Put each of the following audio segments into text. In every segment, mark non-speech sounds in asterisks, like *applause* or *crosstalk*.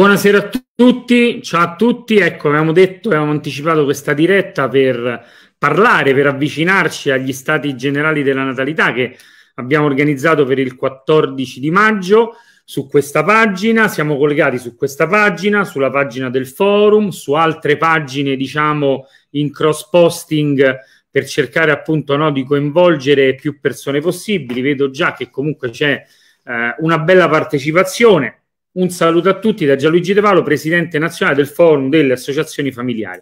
Buonasera a tutti, ciao a tutti. Ecco, avevamo detto, avevamo anticipato questa diretta per parlare, per avvicinarci agli stati generali della natalità che abbiamo organizzato per il 14 di maggio su questa pagina, siamo collegati su questa pagina, sulla pagina del forum, su altre pagine, diciamo, in cross posting per cercare appunto no, di coinvolgere più persone possibili. Vedo già che comunque c'è eh, una bella partecipazione un saluto a tutti da Gianluigi De Valo, presidente nazionale del Forum delle Associazioni Familiari.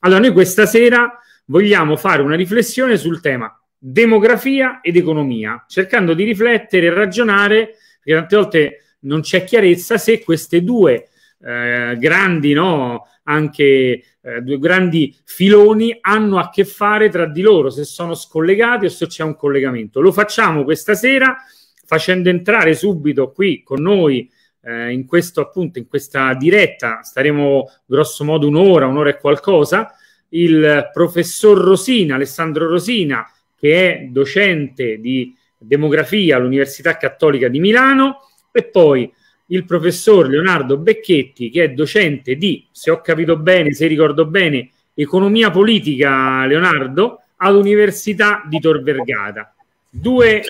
Allora, noi questa sera vogliamo fare una riflessione sul tema demografia ed economia, cercando di riflettere e ragionare, perché tante volte non c'è chiarezza se queste due eh, grandi, no, anche eh, due grandi filoni hanno a che fare tra di loro, se sono scollegati o se c'è un collegamento. Lo facciamo questa sera facendo entrare subito qui con noi eh, in questo appunto, in questa diretta, staremo grosso modo un'ora, un'ora e qualcosa, il professor Rosina, Alessandro Rosina, che è docente di demografia all'Università Cattolica di Milano, e poi il professor Leonardo Becchetti, che è docente di, se ho capito bene, se ricordo bene, economia politica, Leonardo, all'Università di Tor Vergata. Due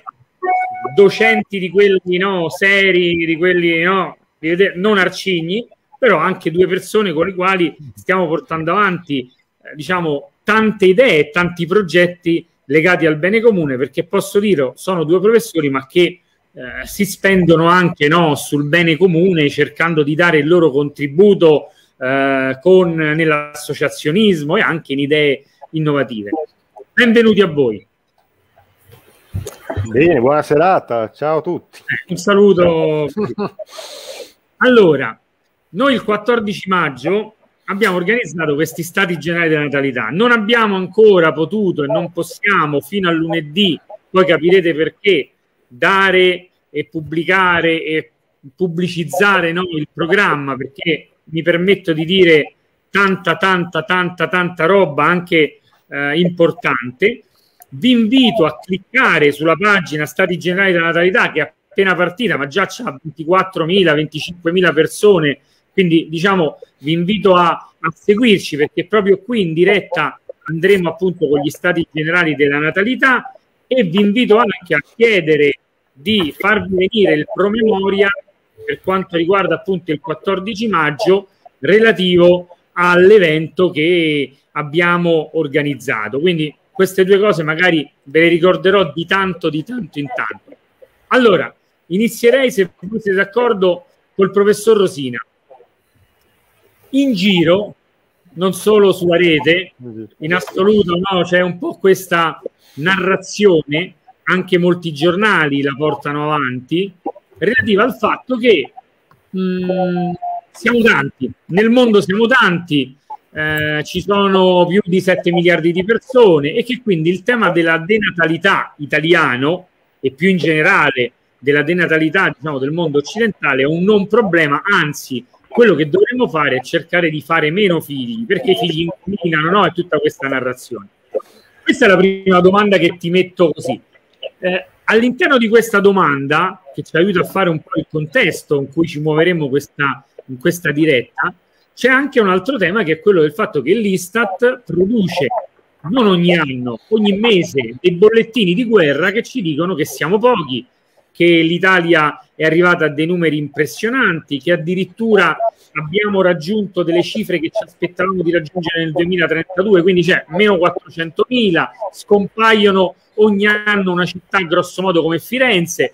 docenti di quelli no, seri, di quelli no, di vedere, non arcigni, però anche due persone con le quali stiamo portando avanti eh, diciamo, tante idee e tanti progetti legati al bene comune, perché posso dire, oh, sono due professori, ma che eh, si spendono anche no, sul bene comune, cercando di dare il loro contributo eh, con, nell'associazionismo e anche in idee innovative. Benvenuti a voi. Bene, buona serata, ciao a tutti. Un saluto. *laughs* Allora, noi il 14 maggio abbiamo organizzato questi stati generali della natalità. Non abbiamo ancora potuto e non possiamo fino a lunedì, poi capirete perché, dare e pubblicare e pubblicizzare no, il programma, perché mi permetto di dire tanta, tanta, tanta, tanta roba anche eh, importante vi invito a cliccare sulla pagina Stati Generali della Natalità che è appena partita, ma già c'è 24.000, 25.000 persone, quindi diciamo vi invito a, a, seguirci perché proprio qui in diretta andremo appunto con gli Stati Generali della Natalità e vi invito anche a chiedere di farvi venire il promemoria per quanto riguarda appunto il 14 maggio relativo all'evento che abbiamo organizzato. Quindi queste due cose magari ve le ricorderò di tanto, di tanto in tanto. Allora, inizierei, se voi siete d'accordo, col professor Rosina. In giro, non solo sulla rete, in assoluto no, c'è un po' questa narrazione, anche molti giornali la portano avanti, relativa al fatto che mh, mm, siamo tanti, nel mondo siamo tanti, eh, ci sono più di 7 miliardi di persone e che quindi il tema della denatalità italiano e più in generale della denatalità diciamo, del mondo occidentale è un non problema, anzi quello che dovremmo fare è cercare di fare meno figli, perché i figli inquinano, no? È tutta questa narrazione. Questa è la prima domanda che ti metto così. Eh, all'interno di questa domanda, che ci aiuta a fare un po' il contesto in cui ci muoveremo questa, in questa diretta, c'è anche un altro tema che è quello del fatto che l'Istat produce non ogni anno, ogni mese dei bollettini di guerra che ci dicono che siamo pochi, che l'Italia è arrivata a dei numeri impressionanti, che addirittura abbiamo raggiunto delle cifre che ci aspettavamo di raggiungere nel 2032, quindi c'è meno 400.000, scompaiono ogni anno una città grossomodo come Firenze,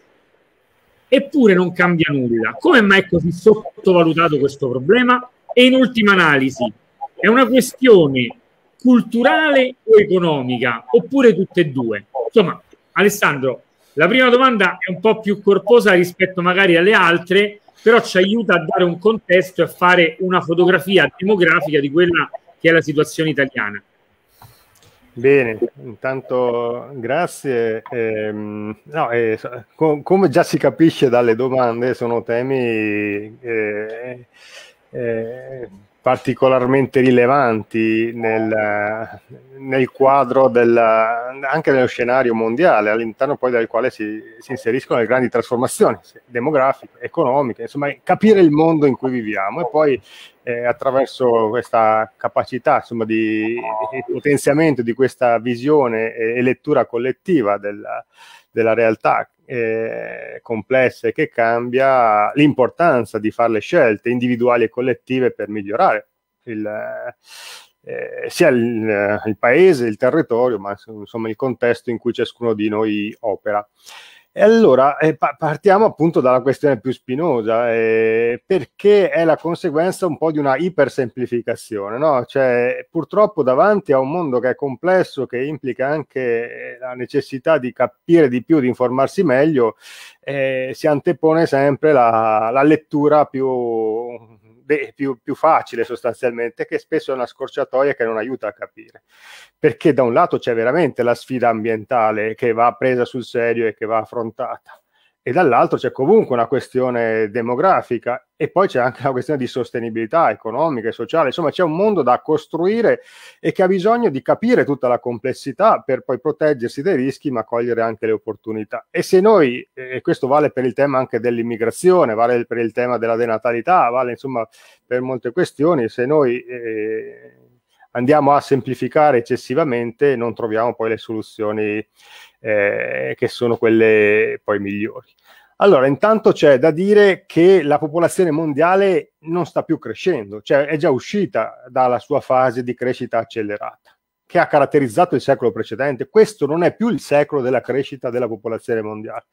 eppure non cambia nulla. Come mai è così sottovalutato questo problema? E in ultima analisi, è una questione culturale o economica, oppure tutte e due? Insomma, Alessandro, la prima domanda è un po' più corposa rispetto magari alle altre, però ci aiuta a dare un contesto e a fare una fotografia demografica di quella che è la situazione italiana. Bene, intanto grazie. Eh, no, eh, com- come già si capisce dalle domande, sono temi eh, eh, particolarmente rilevanti nel, nel quadro del, anche dello scenario mondiale, all'interno poi del quale si, si inseriscono le grandi trasformazioni demografiche, economiche, insomma capire il mondo in cui viviamo e poi eh, attraverso questa capacità insomma, di, di, potenziamento di questa visione e, e lettura collettiva della, della realtà eh, complessa e che cambia l'importanza di fare le scelte individuali e collettive per migliorare il, eh, sia il, il paese, il territorio, ma insomma il contesto in cui ciascuno di noi opera allora eh, partiamo appunto dalla questione più spinosa, eh, perché è la conseguenza un po' di una ipersemplificazione, no? Cioè, purtroppo davanti a un mondo che è complesso, che implica anche eh, la necessità di capire di più, di informarsi meglio, eh, si antepone sempre la, la lettura più più, più, facile sostanzialmente, che spesso è una scorciatoia che non aiuta a capire. Perché da un lato c'è veramente la sfida ambientale che va presa sul serio e che va affrontata, e dall'altro c'è comunque una questione demografica e poi c'è anche una questione di sostenibilità economica e sociale, insomma c'è un mondo da costruire e che ha bisogno di capire tutta la complessità per poi proteggersi dai rischi ma cogliere anche le opportunità. E se noi, e questo vale per il tema anche dell'immigrazione, vale per il tema della denatalità, vale insomma per molte questioni, se noi... Eh, andiamo a semplificare eccessivamente e non troviamo poi le soluzioni eh, che sono quelle poi migliori. Allora, intanto c'è da dire che la popolazione mondiale non sta più crescendo, cioè è già uscita dalla sua fase di crescita accelerata che ha caratterizzato il secolo precedente. Questo non è più il secolo della crescita della popolazione mondiale.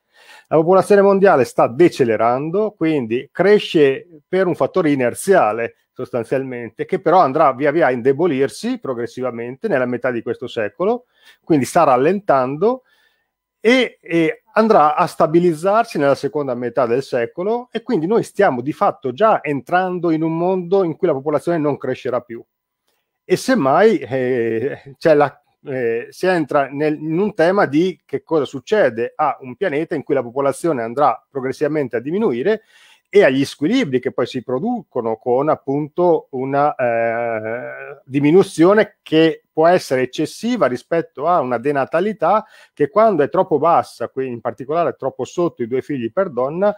La popolazione mondiale sta decelerando, quindi cresce per un fattore inerziale sostanzialmente, che però andrà via via a indebolirsi progressivamente nella metà di questo secolo, quindi sta rallentando e, e, andrà a stabilizzarsi nella seconda metà del secolo e quindi noi stiamo di fatto già entrando in un mondo in cui la popolazione non crescerà più e semmai eh, c'è la eh, si entra nel, in un tema di che cosa succede a un pianeta in cui la popolazione andrà progressivamente a diminuire e agli squilibri che poi si producono con appunto una eh, diminuzione che può essere eccessiva rispetto a una denatalità che quando è troppo bassa, quindi in particolare troppo sotto i due figli per donna,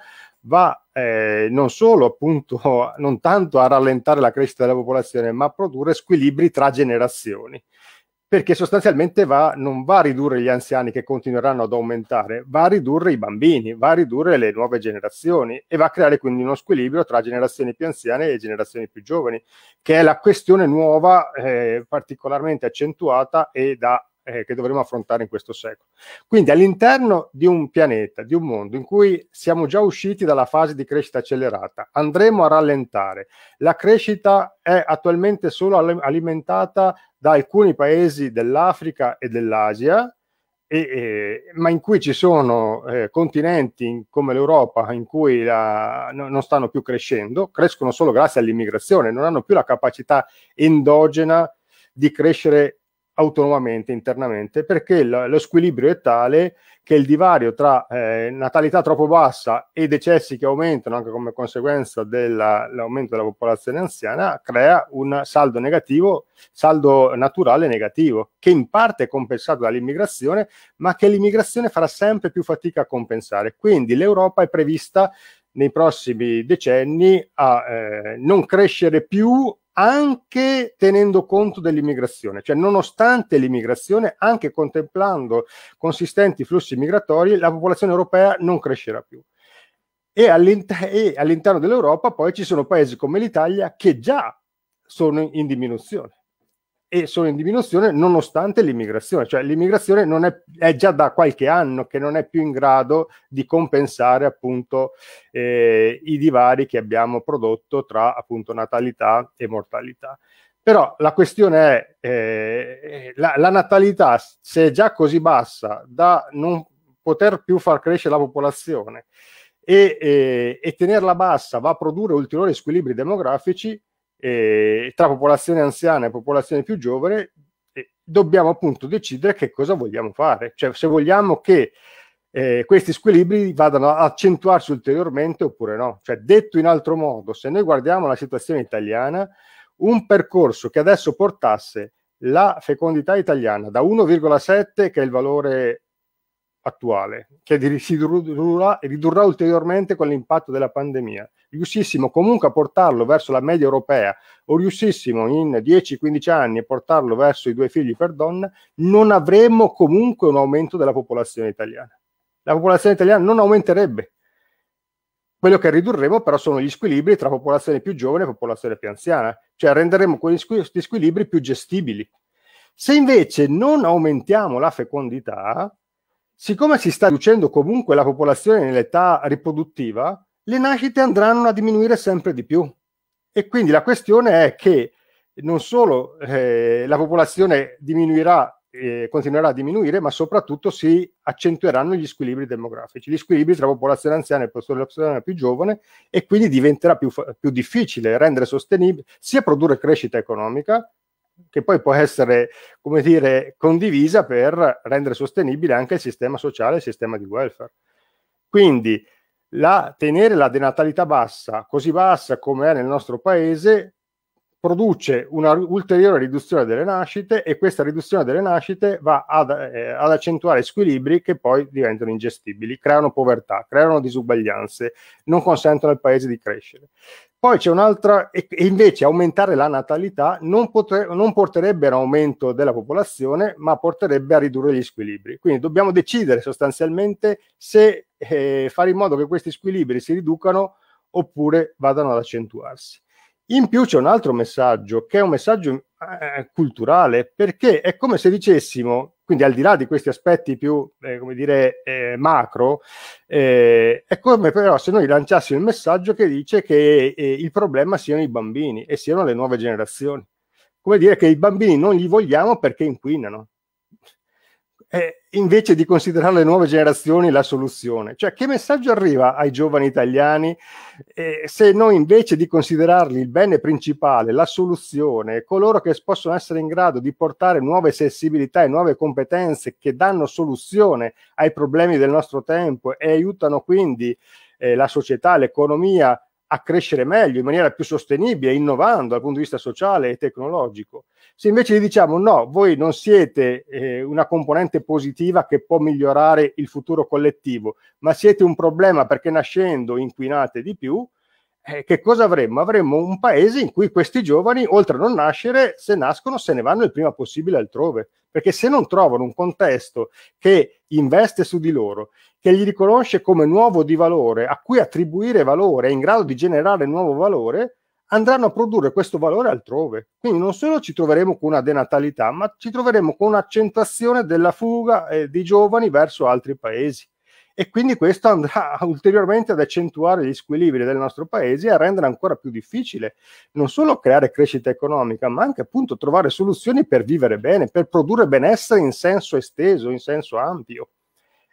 va eh, non solo appunto *laughs* non tanto a rallentare la crescita della popolazione, ma a produrre squilibri tra generazioni perché sostanzialmente va, non va a ridurre gli anziani che continueranno ad aumentare, va a ridurre i bambini, va a ridurre le nuove generazioni e va a creare quindi uno squilibrio tra generazioni più anziane e generazioni più giovani, che è la questione nuova eh, particolarmente accentuata e da eh, che dovremo affrontare in questo secolo. Quindi all'interno di un pianeta, di un mondo in cui siamo già usciti dalla fase di crescita accelerata, andremo a rallentare. La crescita è attualmente solo alimentata da alcuni paesi dell'Africa e dell'Asia, e, e, ma in cui ci sono eh, continenti come l'Europa in cui la, no, non stanno più crescendo, crescono solo grazie all'immigrazione, non hanno più la capacità endogena di crescere autonomamente internamente perché lo, lo squilibrio è tale che il divario tra eh, natalità troppo bassa e decessi che aumentano anche come conseguenza dell'aumento della popolazione anziana crea un saldo negativo, saldo naturale negativo, che in parte è compensato dall'immigrazione, ma che l'immigrazione farà sempre più fatica a compensare. Quindi l'Europa è prevista nei prossimi decenni a eh, non crescere più anche tenendo conto dell'immigrazione, cioè nonostante l'immigrazione, anche contemplando consistenti flussi migratori, la popolazione europea non crescerà più. E, all'inter- e all'interno dell'Europa poi ci sono paesi come l'Italia che già sono in diminuzione e sono in diminuzione nonostante l'immigrazione, cioè l'immigrazione non è, è già da qualche anno che non è più in grado di compensare appunto eh, i divari che abbiamo prodotto tra appunto natalità e mortalità. Però la questione è, eh, la, la natalità se è già così bassa da non poter più far crescere la popolazione e, e, eh, e tenerla bassa va a produrre ulteriori squilibri demografici, eh, tra popolazione anziana e popolazione più giovane, eh, dobbiamo appunto decidere che cosa vogliamo fare, cioè se vogliamo che eh, questi squilibri vadano ad accentuarsi ulteriormente oppure no. Cioè, detto in altro modo, se noi guardiamo la situazione italiana, un percorso che adesso portasse la fecondità italiana da 1,7, che è il valore attuale, che si ridurrà, ridurrà ulteriormente con l'impatto della pandemia, riuscissimo comunque a portarlo verso la media europea o riuscissimo in 10-15 anni a portarlo verso i due figli per donna, non avremmo comunque un aumento della popolazione italiana. La popolazione italiana non aumenterebbe. Quello che ridurremo però sono gli squilibri tra popolazione più giovane e popolazione più anziana, cioè renderemo questi squilibri più gestibili. Se invece non aumentiamo la fecondità, siccome si sta riducendo comunque la popolazione nell'età riproduttiva, le nascite andranno a diminuire sempre di più. E quindi la questione è che non solo eh, la popolazione diminuirà, eh, continuerà a diminuire, ma soprattutto si accentueranno gli squilibri demografici, gli squilibri tra popolazione anziana e popolazione più giovane e quindi diventerà più, più difficile rendere sostenibile sia produrre crescita economica, che poi può essere, come dire, condivisa per rendere sostenibile anche il sistema sociale e il sistema di welfare. Quindi la, tenere la denatalità bassa, così bassa come è nel nostro paese, produce un'ulteriore riduzione delle nascite e questa riduzione delle nascite va ad, eh, ad, accentuare squilibri che poi diventano ingestibili, creano povertà, creano disuguaglianze, non consentono al paese di crescere. Poi c'è un'altra, e invece aumentare la natalità non, potre, non porterebbe a un aumento della popolazione, ma porterebbe a ridurre gli squilibri. Quindi dobbiamo decidere sostanzialmente se eh, fare in modo che questi squilibri si riducano oppure vadano ad accentuarsi. In più c'è un altro messaggio che è un messaggio eh, culturale perché è come se dicessimo, quindi al di là di questi aspetti più, eh, come dire, eh, macro, eh, è come però se noi lanciassimo il messaggio che dice che eh, il problema siano i bambini e siano le nuove generazioni. Come dire che i bambini non li vogliamo perché inquinano eh, invece di considerare le nuove generazioni la soluzione. Cioè, che messaggio arriva ai giovani italiani eh, se noi invece di considerarli il bene principale, la soluzione, coloro che possono essere in grado di portare nuove sensibilità e nuove competenze che danno soluzione ai problemi del nostro tempo e aiutano quindi eh, la società, l'economia, a crescere meglio, in maniera più sostenibile, innovando dal punto di vista sociale e tecnologico. Se invece gli diciamo no, voi non siete eh, una componente positiva che può migliorare il futuro collettivo, ma siete un problema perché nascendo inquinate di più, eh, che cosa avremmo? Avremmo un paese in cui questi giovani, oltre a non nascere, se nascono se ne vanno il prima possibile altrove, perché se non trovano un contesto che investe su di loro, che gli riconosce come nuovo di valore, a cui attribuire valore, in grado di generare nuovo valore, andranno a produrre questo valore altrove. Quindi non solo ci troveremo con una denatalità, ma ci troveremo con un'accentuazione della fuga eh, di giovani verso altri paesi e quindi questo andrà *laughs* ulteriormente ad accentuare gli squilibri del nostro paese e a rendere ancora più difficile non solo creare crescita economica, ma anche appunto trovare soluzioni per vivere bene, per produrre benessere in senso esteso, in senso ampio.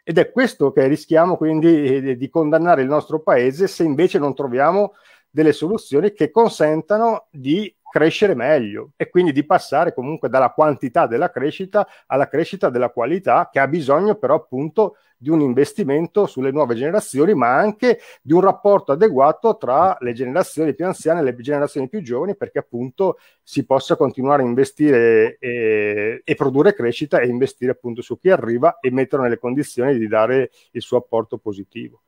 Ed è questo che rischiamo quindi eh, di condannare il nostro paese se invece non troviamo delle soluzioni che consentano di crescere meglio e quindi di passare comunque dalla quantità della crescita alla crescita della qualità che ha bisogno però appunto di un investimento sulle nuove generazioni ma anche di un rapporto adeguato tra le generazioni più anziane e le generazioni più giovani perché appunto si possa continuare a investire e, eh, e produrre crescita e investire appunto su chi arriva e metterlo nelle condizioni di dare il suo apporto positivo.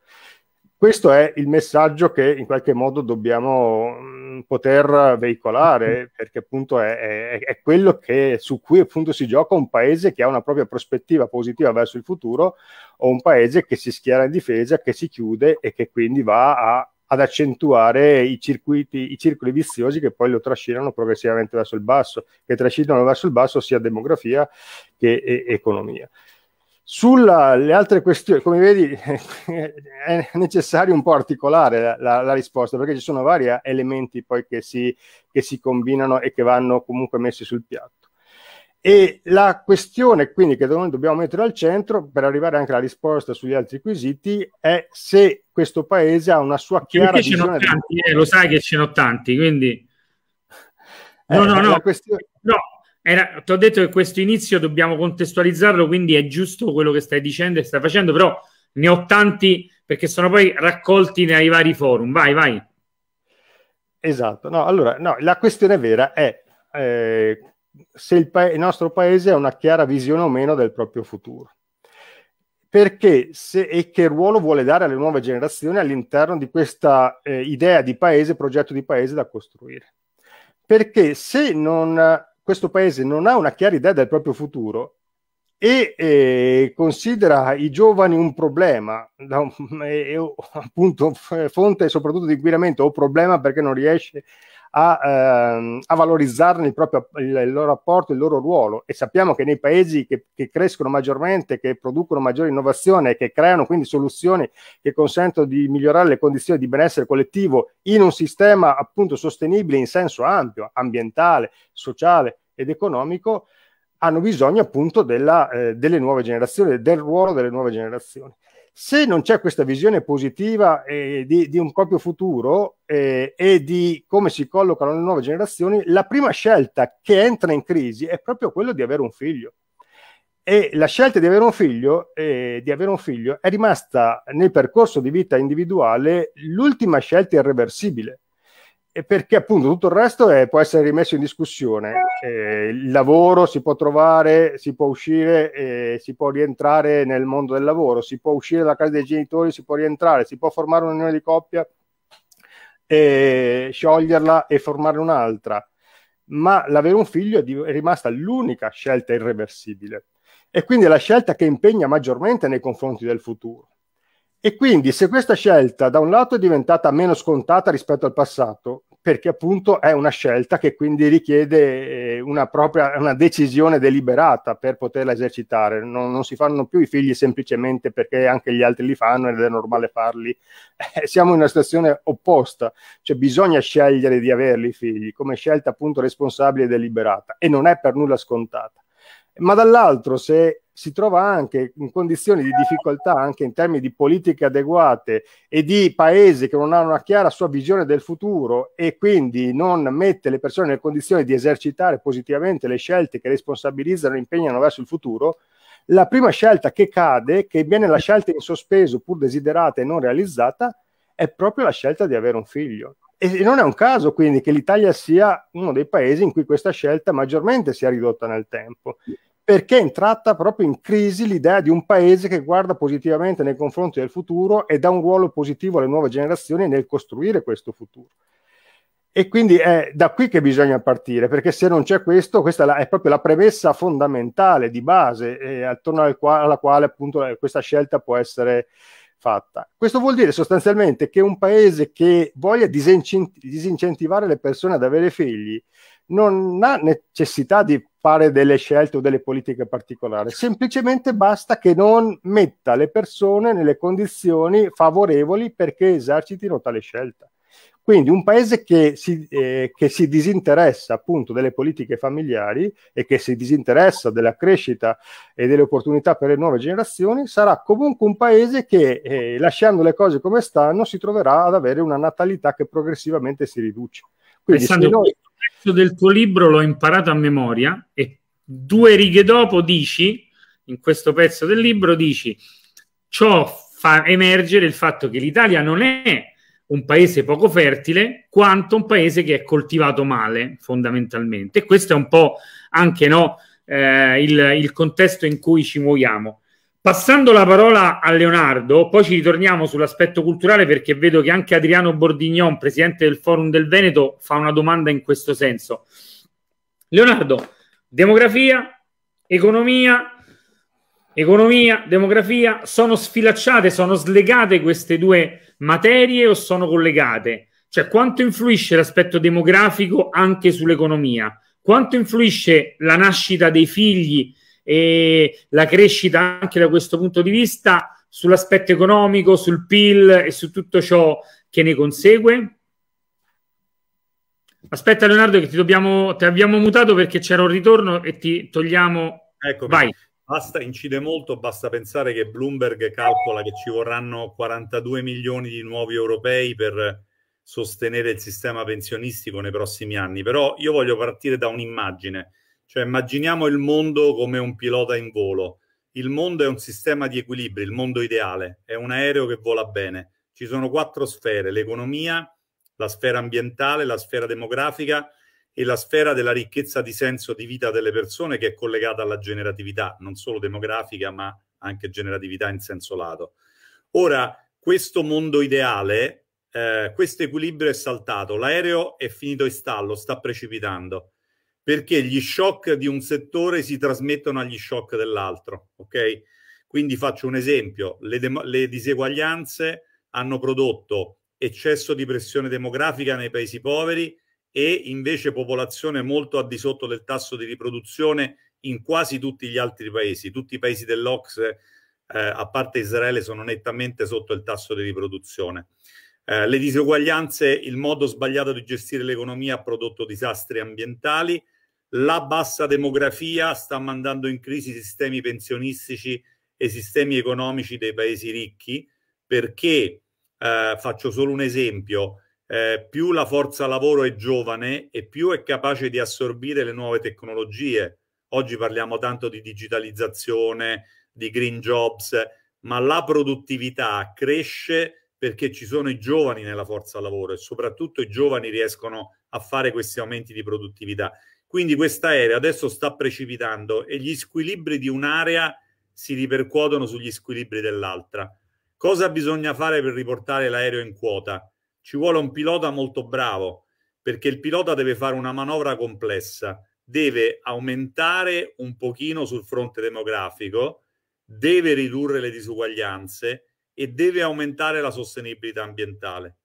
Questo è il messaggio che in qualche modo dobbiamo mm, poter veicolare, mm-hmm. perché appunto è, è, è quello che, su cui appunto si gioca un paese che ha una propria prospettiva positiva verso il futuro o un paese che si schiera in difesa, che si chiude e che quindi va a ad accentuare i circuiti, i circoli viziosi che poi lo trascinano progressivamente verso il basso, che trascinano verso il basso sia demografia che economia. Sulle altre questioni, come vedi, *laughs* è necessario un po' articolare la, la, la risposta perché ci sono vari elementi poi che si, che si, combinano e che vanno comunque messi sul piatto. E la questione quindi che noi dobbiamo mettere al centro per arrivare anche alla risposta sugli altri quesiti è se questo paese ha una sua chiara perché visione. Tanti, eh, lo sai che ce n'ho tanti, quindi... No, *laughs* eh, no, no. Questione... no ti ho detto che questo inizio dobbiamo contestualizzarlo, quindi è giusto quello che stai dicendo e stai facendo, però ne ho tanti perché sono poi raccolti nei vari forum. Vai, vai. Esatto, no, allora, no, la questione vera è eh, se il, pa- il nostro paese ha una chiara visione o meno del proprio futuro perché se, e che ruolo vuole dare alle nuove generazioni all'interno di questa eh, idea di paese, progetto di paese da costruire. Perché se non questo paese non ha una chiara idea del proprio futuro e eh, considera i giovani un problema, da, *laughs* eh, appunto *laughs* fonte soprattutto di inquinamento o problema perché non riesce a, ehm, a valorizzarne il, proprio, il, loro apporto, il loro ruolo. E sappiamo che nei paesi che, che, crescono maggiormente, che producono maggiore innovazione, che creano quindi soluzioni che consentono di migliorare le condizioni di benessere collettivo in un sistema appunto sostenibile in senso ampio, ambientale, sociale, ed economico hanno bisogno appunto della, eh, delle nuove generazioni, del ruolo delle nuove generazioni. Se non c'è questa visione positiva eh, di, di, un proprio futuro eh, e di come si collocano le nuove generazioni, la prima scelta che entra in crisi è proprio quella di avere un figlio. E la scelta di avere un figlio, eh, di avere un figlio è rimasta nel percorso di vita individuale l'ultima scelta irreversibile e perché appunto tutto il resto è, eh, può essere rimesso in discussione. Eh, il lavoro si può trovare, si può uscire, eh, si può rientrare nel mondo del lavoro, si può uscire dalla casa dei genitori, si può rientrare, si può formare un'unione di coppia e scioglierla e formare un'altra. Ma l'avere un figlio è, di, è rimasta l'unica scelta irreversibile e quindi è la scelta che impegna maggiormente nei confronti del futuro e quindi se questa scelta da un lato è diventata meno scontata rispetto al passato, perché appunto è una scelta che quindi richiede eh, una, propria, una decisione deliberata per poterla esercitare, non, non, si fanno più i figli semplicemente perché anche gli altri li fanno ed è normale farli, eh, siamo in una situazione opposta, cioè bisogna scegliere di averli i figli come scelta appunto responsabile e deliberata e non è per nulla scontata ma dall'altro se si trova anche in condizioni di difficoltà anche in termini di politiche adeguate e di paesi che non hanno una chiara sua visione del futuro e quindi non mette le persone nelle condizioni di esercitare positivamente le scelte che responsabilizzano e impegnano verso il futuro, la prima scelta che cade, che viene la scelta in sospeso pur desiderata e non realizzata, è proprio la scelta di avere un figlio. E non è un caso quindi che l'Italia sia uno dei paesi in cui questa scelta maggiormente si è ridotta nel tempo, perché è entrata proprio in crisi l'idea di un paese che guarda positivamente nei confronti del futuro e dà un ruolo positivo alle nuove generazioni nel costruire questo futuro. E quindi è da qui che bisogna partire, perché se non c'è questo, questa è proprio la premessa fondamentale, di base, eh, attorno al qua- alla quale appunto eh, questa scelta può essere fatta. Questo vuol dire sostanzialmente che un paese che voglia disincent- disincentivare le persone ad avere figli non ha necessità di fare delle scelte o delle politiche particolari, certo. semplicemente basta che non metta le persone nelle condizioni favorevoli perché esercitino tale scelta. Quindi un paese che si, eh, che si, disinteressa appunto delle politiche familiari e che si disinteressa della crescita e delle opportunità per le nuove generazioni sarà comunque un paese che eh, lasciando le cose come stanno si troverà ad avere una natalità che progressivamente si riduce. Quindi Alessandro, noi... il testo del tuo libro l'ho imparato a memoria e due righe dopo dici, in questo pezzo del libro dici, ciò fa emergere il fatto che l'Italia non è un paese poco fertile quanto un paese che è coltivato male fondamentalmente. E questo è un po' anche no, eh, il, il, contesto in cui ci muoviamo. Passando la parola a Leonardo, poi ci ritorniamo sull'aspetto culturale perché vedo che anche Adriano Bordignon, presidente del Forum del Veneto, fa una domanda in questo senso. Leonardo, demografia, economia, economia, demografia, sono sfilacciate, sono slegate queste due materie o sono collegate? Cioè quanto influisce l'aspetto demografico anche sull'economia? Quanto influisce la nascita dei figli e la crescita anche da questo punto di vista sull'aspetto economico, sul PIL e su tutto ciò che ne consegue? Aspetta Leonardo che ti, dobbiamo, ti abbiamo mutato perché c'era un ritorno e ti togliamo... Ecco, Vai. Basta, incide molto, basta pensare che Bloomberg calcola che ci vorranno 42 milioni di nuovi europei per sostenere il sistema pensionistico nei prossimi anni, però io voglio partire da un'immagine, cioè immaginiamo il mondo come un pilota in volo, il mondo è un sistema di equilibri, il mondo ideale, è un aereo che vola bene, ci sono quattro sfere, l'economia, la sfera ambientale, la sfera demografica, e la sfera della ricchezza di senso di vita delle persone che è collegata alla generatività, non solo demografica, ma anche generatività in senso lato. Ora, questo mondo ideale, eh, questo equilibrio è saltato, l'aereo è finito in stallo, sta precipitando, perché gli shock di un settore si trasmettono agli shock dell'altro, ok? Quindi faccio un esempio, le, le diseguaglianze hanno prodotto eccesso di pressione demografica nei paesi poveri, e invece popolazione molto al di sotto del tasso di riproduzione in quasi tutti gli altri paesi. Tutti i paesi dell'Ox, eh, a parte Israele, sono nettamente sotto il tasso di riproduzione. Eh, le disuguaglianze, il modo sbagliato di gestire l'economia ha prodotto disastri ambientali, la bassa demografia sta mandando in crisi i sistemi pensionistici e sistemi economici dei paesi ricchi perché, eh, faccio solo un esempio, eh, più la forza lavoro è giovane e più è capace di assorbire le nuove tecnologie. Oggi parliamo tanto di digitalizzazione, di green jobs, ma la produttività cresce perché ci sono i giovani nella forza lavoro e soprattutto i giovani riescono a fare questi aumenti di produttività. Quindi questa aerea adesso sta precipitando e gli squilibri di un'area si ripercuotono sugli squilibri dell'altra. Cosa bisogna fare per riportare l'aereo in quota? ci vuole un pilota molto bravo perché il pilota deve fare una manovra complessa, deve aumentare un pochino sul fronte demografico, deve ridurre le disuguaglianze e deve aumentare la sostenibilità ambientale.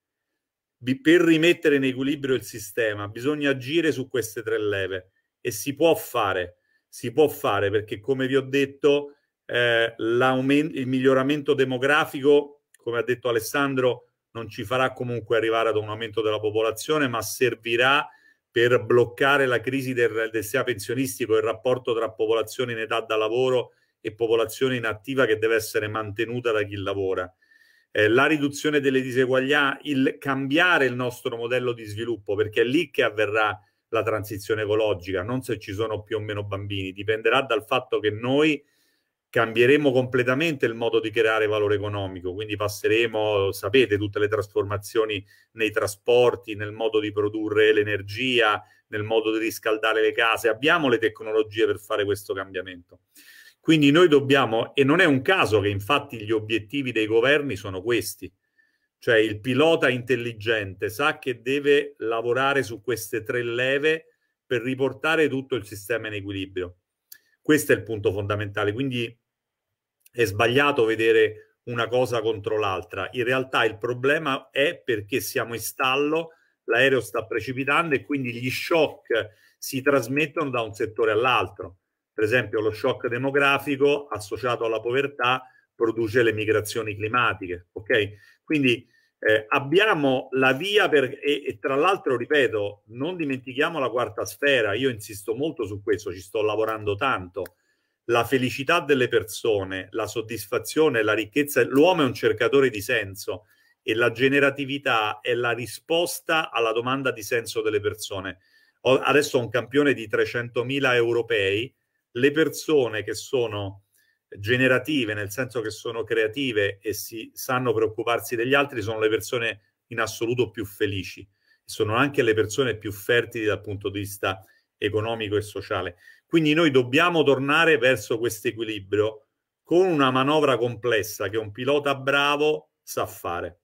Per rimettere in equilibrio il sistema bisogna agire su queste tre leve e si può fare, si può fare perché come vi ho detto eh, il miglioramento demografico, come ha detto Alessandro, non ci farà comunque arrivare ad un aumento della popolazione, ma servirà per bloccare la crisi del, del sistema pensionistico, il rapporto tra popolazione in età da lavoro e popolazione inattiva che deve essere mantenuta da chi lavora. Eh, la riduzione delle diseguaglianze, il cambiare il nostro modello di sviluppo, perché è lì che avverrà la transizione ecologica, non se ci sono più o meno bambini, dipenderà dal fatto che noi cambieremo completamente il modo di creare valore economico, quindi passeremo, sapete, tutte le trasformazioni nei trasporti, nel modo di produrre l'energia, nel modo di riscaldare le case, abbiamo le tecnologie per fare questo cambiamento. Quindi noi dobbiamo, e non è un caso che infatti gli obiettivi dei governi sono questi, cioè il pilota intelligente sa che deve lavorare su queste tre leve per riportare tutto il sistema in equilibrio questo è il punto fondamentale. Quindi è sbagliato vedere una cosa contro l'altra. In realtà il problema è perché siamo in stallo, l'aereo sta precipitando e quindi gli shock si trasmettono da un settore all'altro. Per esempio lo shock demografico associato alla povertà produce le migrazioni climatiche. Okay? Quindi eh, abbiamo la via per, e, e, tra l'altro, ripeto, non dimentichiamo la quarta sfera, io insisto molto su questo, ci sto lavorando tanto. La felicità delle persone, la soddisfazione, la ricchezza, l'uomo è un cercatore di senso e la generatività è la risposta alla domanda di senso delle persone. Ho, adesso ho un campione di 300.000 europei, le persone che sono generative, nel senso che sono creative e si sanno preoccuparsi degli altri, sono le persone in assoluto più felici. Sono anche le persone più fertili dal punto di vista economico e sociale. Quindi noi dobbiamo tornare verso questo equilibrio con una manovra complessa che un pilota bravo sa fare.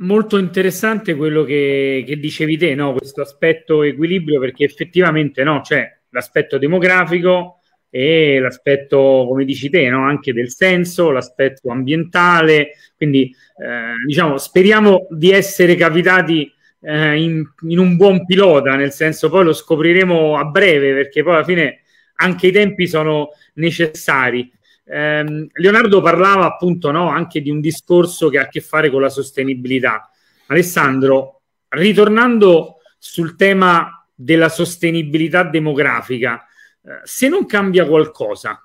Molto interessante quello che, che dicevi te, no? questo aspetto equilibrio, perché effettivamente no, cioè, l'aspetto demografico e l'aspetto, come dici te, no? anche del senso, l'aspetto ambientale. Quindi, eh, diciamo, speriamo di essere capitati eh, in, in, un buon pilota, nel senso poi lo scopriremo a breve, perché poi alla fine anche i tempi sono necessari. Eh, Leonardo parlava appunto no, anche di un discorso che ha a che fare con la sostenibilità. Alessandro, ritornando sul tema della sostenibilità demografica, eh, se non cambia qualcosa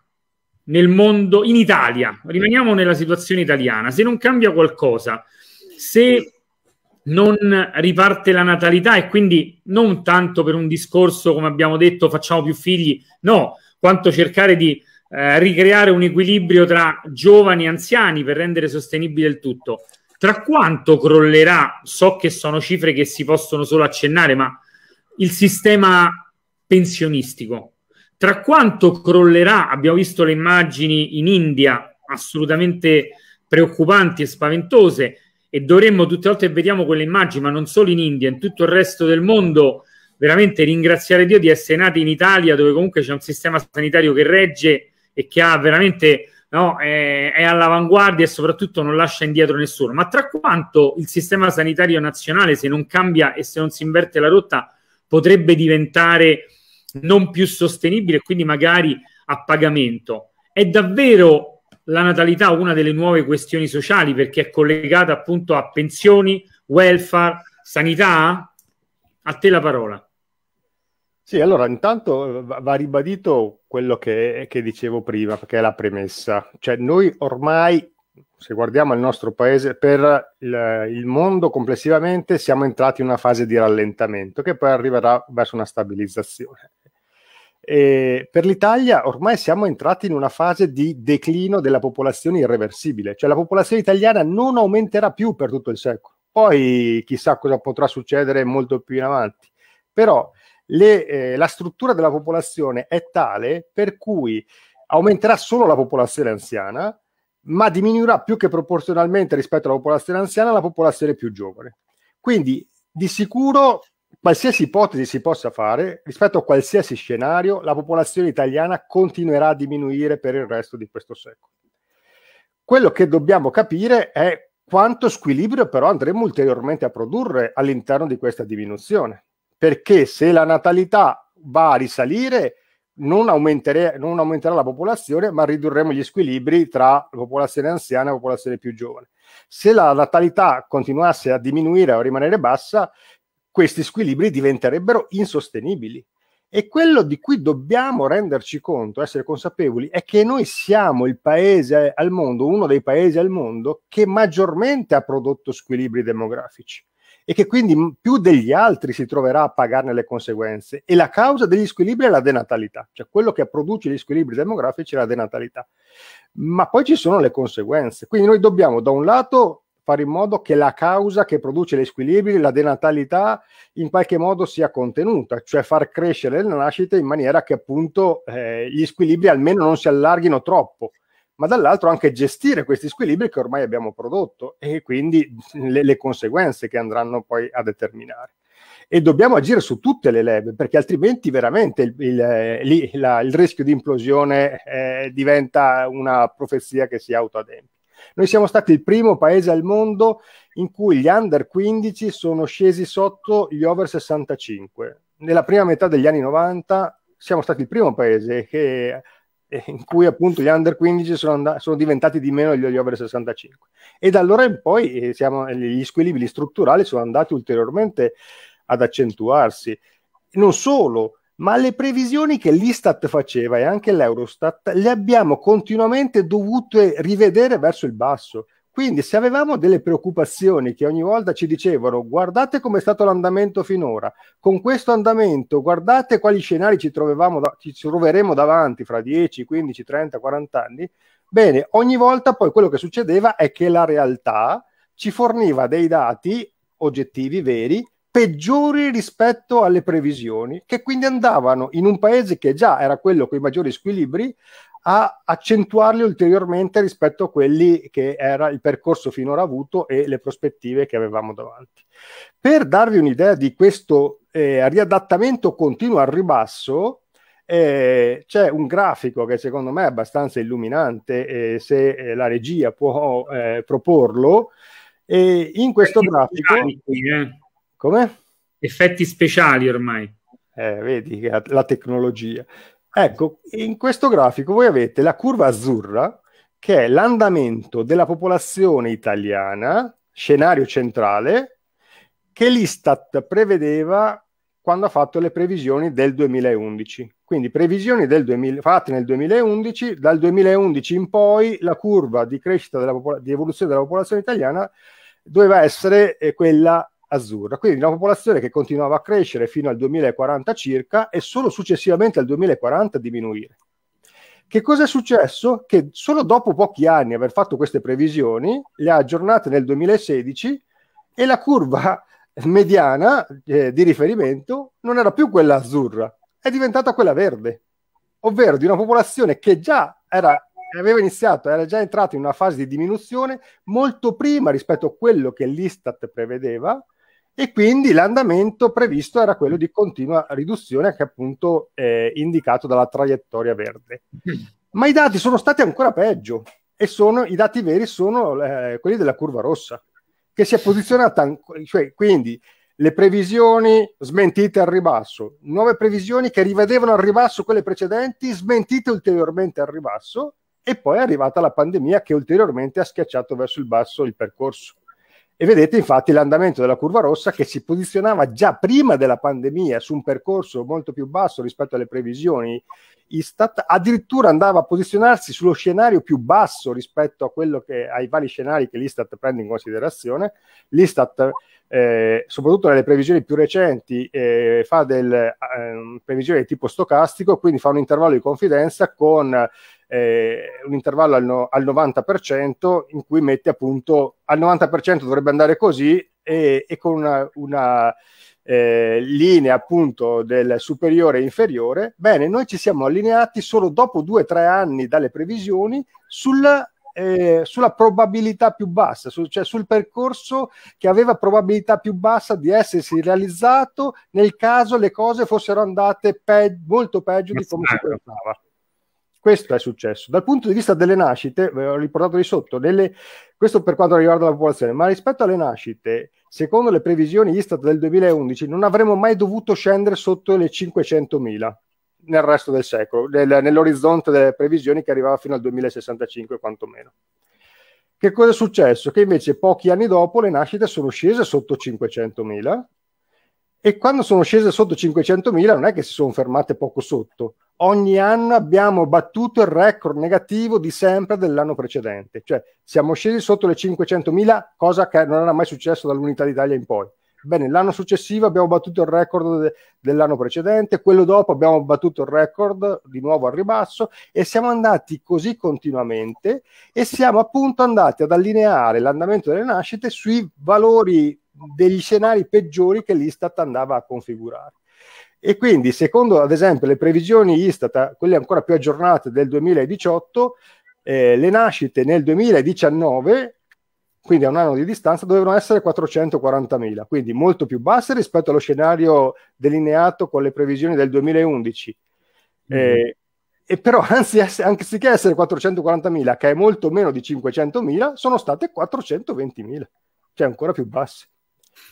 nel mondo, in Italia, rimaniamo nella situazione italiana, se non cambia qualcosa, se non riparte la natalità e quindi non tanto per un discorso, come abbiamo detto, facciamo più figli, no, quanto cercare di eh, ricreare un equilibrio tra giovani e anziani per rendere sostenibile il tutto. Tra quanto crollerà, so che sono cifre che si possono solo accennare, ma il sistema pensionistico. Tra quanto crollerà, abbiamo visto le immagini in India assolutamente preoccupanti e spaventose e dovremmo tutte le volte vediamo quelle immagini, ma non solo in India, in tutto il resto del mondo, veramente ringraziare Dio di essere nati in Italia dove comunque c'è un sistema sanitario che regge e che ha veramente no, è, è, all'avanguardia e soprattutto non lascia indietro nessuno. Ma tra quanto il sistema sanitario nazionale, se non cambia e se non si inverte la rotta, potrebbe diventare non più sostenibile, quindi magari a pagamento. È davvero la natalità una delle nuove questioni sociali perché è collegata appunto a pensioni, welfare, sanità? A te la parola. Sì, allora intanto eh, va ribadito quello che, che dicevo prima, perché è la premessa. Cioè noi ormai se guardiamo il nostro paese, per il, mondo complessivamente siamo entrati in una fase di rallentamento che poi arriverà verso una stabilizzazione. E per l'Italia ormai siamo entrati in una fase di declino della popolazione irreversibile, cioè la popolazione italiana non aumenterà più per tutto il secolo. Poi chissà cosa potrà succedere molto più in avanti. Però le, eh, la struttura della popolazione è tale per cui aumenterà solo la popolazione anziana, ma diminuirà più che proporzionalmente rispetto alla popolazione anziana la popolazione più giovane. Quindi di sicuro qualsiasi ipotesi si possa fare, rispetto a qualsiasi scenario, la popolazione italiana continuerà a diminuire per il resto di questo secolo. Quello che dobbiamo capire è quanto squilibrio però andremo ulteriormente a produrre all'interno di questa diminuzione, perché se la natalità va a risalire, non, non aumenterà la popolazione, ma ridurremo gli squilibri tra popolazione anziana e popolazione più giovane. Se la natalità continuasse a diminuire o a rimanere bassa, questi squilibri diventerebbero insostenibili. E quello di cui dobbiamo renderci conto, essere consapevoli, è che noi siamo il paese al mondo, uno dei paesi al mondo che maggiormente ha prodotto squilibri demografici e che quindi più degli altri si troverà a pagarne le conseguenze. E la causa degli squilibri è la denatalità, cioè quello che produce gli squilibri demografici è la denatalità. Ma poi ci sono le conseguenze. Quindi noi dobbiamo da un lato fare in modo che la causa che produce gli squilibri, la denatalità, in qualche modo sia contenuta, cioè far crescere le nascite in maniera che appunto eh, gli squilibri almeno non si allarghino troppo ma dall'altro anche gestire questi squilibri che ormai abbiamo prodotto e quindi le, le conseguenze che andranno poi a determinare e dobbiamo agire su tutte le leve perché altrimenti veramente il, il, eh, la, il rischio di implosione eh, diventa una profezia che si autoadempie. Noi siamo stati il primo paese al mondo in cui gli under 15 sono scesi sotto gli over 65. Nella prima metà degli anni 90 siamo stati il primo paese che eh, in cui appunto gli under 15 sono, and- sono diventati di meno degli over 65 e da allora in poi eh, siamo, eh, gli squilibri strutturali sono andati ulteriormente ad accentuarsi non solo ma le previsioni che l'Istat faceva e anche l'Eurostat le abbiamo continuamente dovute rivedere verso il basso quindi se avevamo delle preoccupazioni che ogni volta ci dicevano guardate come è stato l'andamento finora, con questo andamento guardate quali scenari ci, da- ci troveremo davanti fra 10, 15, 30, 40 anni, bene, ogni volta poi quello che succedeva è che la realtà ci forniva dei dati oggettivi, veri, peggiori rispetto alle previsioni, che quindi andavano in un paese che già era quello con i maggiori squilibri a accentuarli ulteriormente rispetto a quelli che era il percorso finora avuto e le prospettive che avevamo davanti. Per darvi un'idea di questo eh, riadattamento continuo al ribasso, eh, c'è un grafico che secondo me è abbastanza illuminante, eh, se eh, la regia può eh, proporlo. E in questo Effetti grafico... Speciali, eh. Come? Effetti speciali ormai. vedi la tecnologia. Ecco, in questo grafico voi avete la curva azzurra, che è l'andamento della popolazione italiana, scenario centrale, che l'Istat prevedeva quando ha fatto le previsioni del 2011. Quindi previsioni 2000, fatte nel 2011, dal 2011 in poi la curva di crescita della, di evoluzione della popolazione italiana doveva essere eh, quella azzurra. Quindi una popolazione che continuava a crescere fino al 2040 circa e solo successivamente al 2040 diminuire. Che cosa è successo? Che solo dopo pochi anni aver fatto queste previsioni, le ha aggiornate nel 2016 e la curva mediana eh, di riferimento non era più quella azzurra, è diventata quella verde, ovvero di una popolazione che già era, aveva iniziato, era già entrata in una fase di diminuzione molto prima rispetto a quello che l'Istat prevedeva e quindi l'andamento previsto era quello di continua riduzione che appunto è indicato dalla traiettoria verde. Mm. Ma i dati sono stati ancora peggio e sono, i dati veri sono eh, quelli della curva rossa, che si è posizionata, cioè, quindi le previsioni smentite al ribasso, nuove previsioni che rivedevano al ribasso quelle precedenti, smentite ulteriormente al ribasso e poi è arrivata la pandemia che ulteriormente ha schiacciato verso il basso il percorso. E vedete infatti l'andamento della curva rossa che si posizionava già prima della pandemia su un percorso molto più basso rispetto alle previsioni Istat addirittura andava a posizionarsi sullo scenario più basso rispetto che, ai vari scenari che l'Istat prende in considerazione. L'Istat, eh, soprattutto nelle previsioni più recenti, eh, fa delle eh, previsioni di tipo stocastico, quindi fa un intervallo di confidenza con eh, un intervallo al, no, al 90% in cui mette appunto al 90% dovrebbe andare così, e, e con una, una eh, linea appunto del superiore e inferiore, bene, noi ci siamo allineati solo dopo due o tre anni dalle previsioni sulla eh, sulla probabilità più bassa, su, cioè sul percorso che aveva probabilità più bassa di essersi realizzato nel caso le cose fossero andate pe- molto peggio di come si esatto. pensava. Questo è successo. Dal punto di vista delle nascite, ve l'ho riportato di sotto, delle, questo per quanto riguarda la popolazione, ma rispetto alle nascite, secondo le previsioni Istat del 2011, non avremmo mai dovuto scendere sotto le 500.000 nel resto del secolo, nel, nell'orizzonte delle previsioni che arrivava fino al 2065 quantomeno. Che cosa è successo? Che invece pochi anni dopo le nascite sono scese sotto 500.000 e quando sono scese sotto 500.000 non è che si sono fermate poco sotto, ogni anno abbiamo battuto il record negativo di sempre dell'anno precedente, cioè siamo scesi sotto le 500.000, cosa che non era mai successo dall'Unità d'Italia in poi. Bene, l'anno successivo abbiamo battuto il record de- dell'anno precedente, quello dopo abbiamo battuto il record di nuovo al ribasso e siamo andati così continuamente e siamo appunto andati ad allineare l'andamento delle nascite sui valori degli scenari peggiori che l'Istat andava a configurare. E quindi, secondo ad esempio le previsioni Istat, quelle ancora più aggiornate del 2018, eh, le nascite nel 2019, quindi a un anno di distanza, dovevano essere 440.000, quindi molto più basse rispetto allo scenario delineato con le previsioni del 2011. Mm. Eh, e però *laughs* anzi, anziché essere 440.000, che è molto meno di 500.000, sono state 420.000, cioè ancora più basse.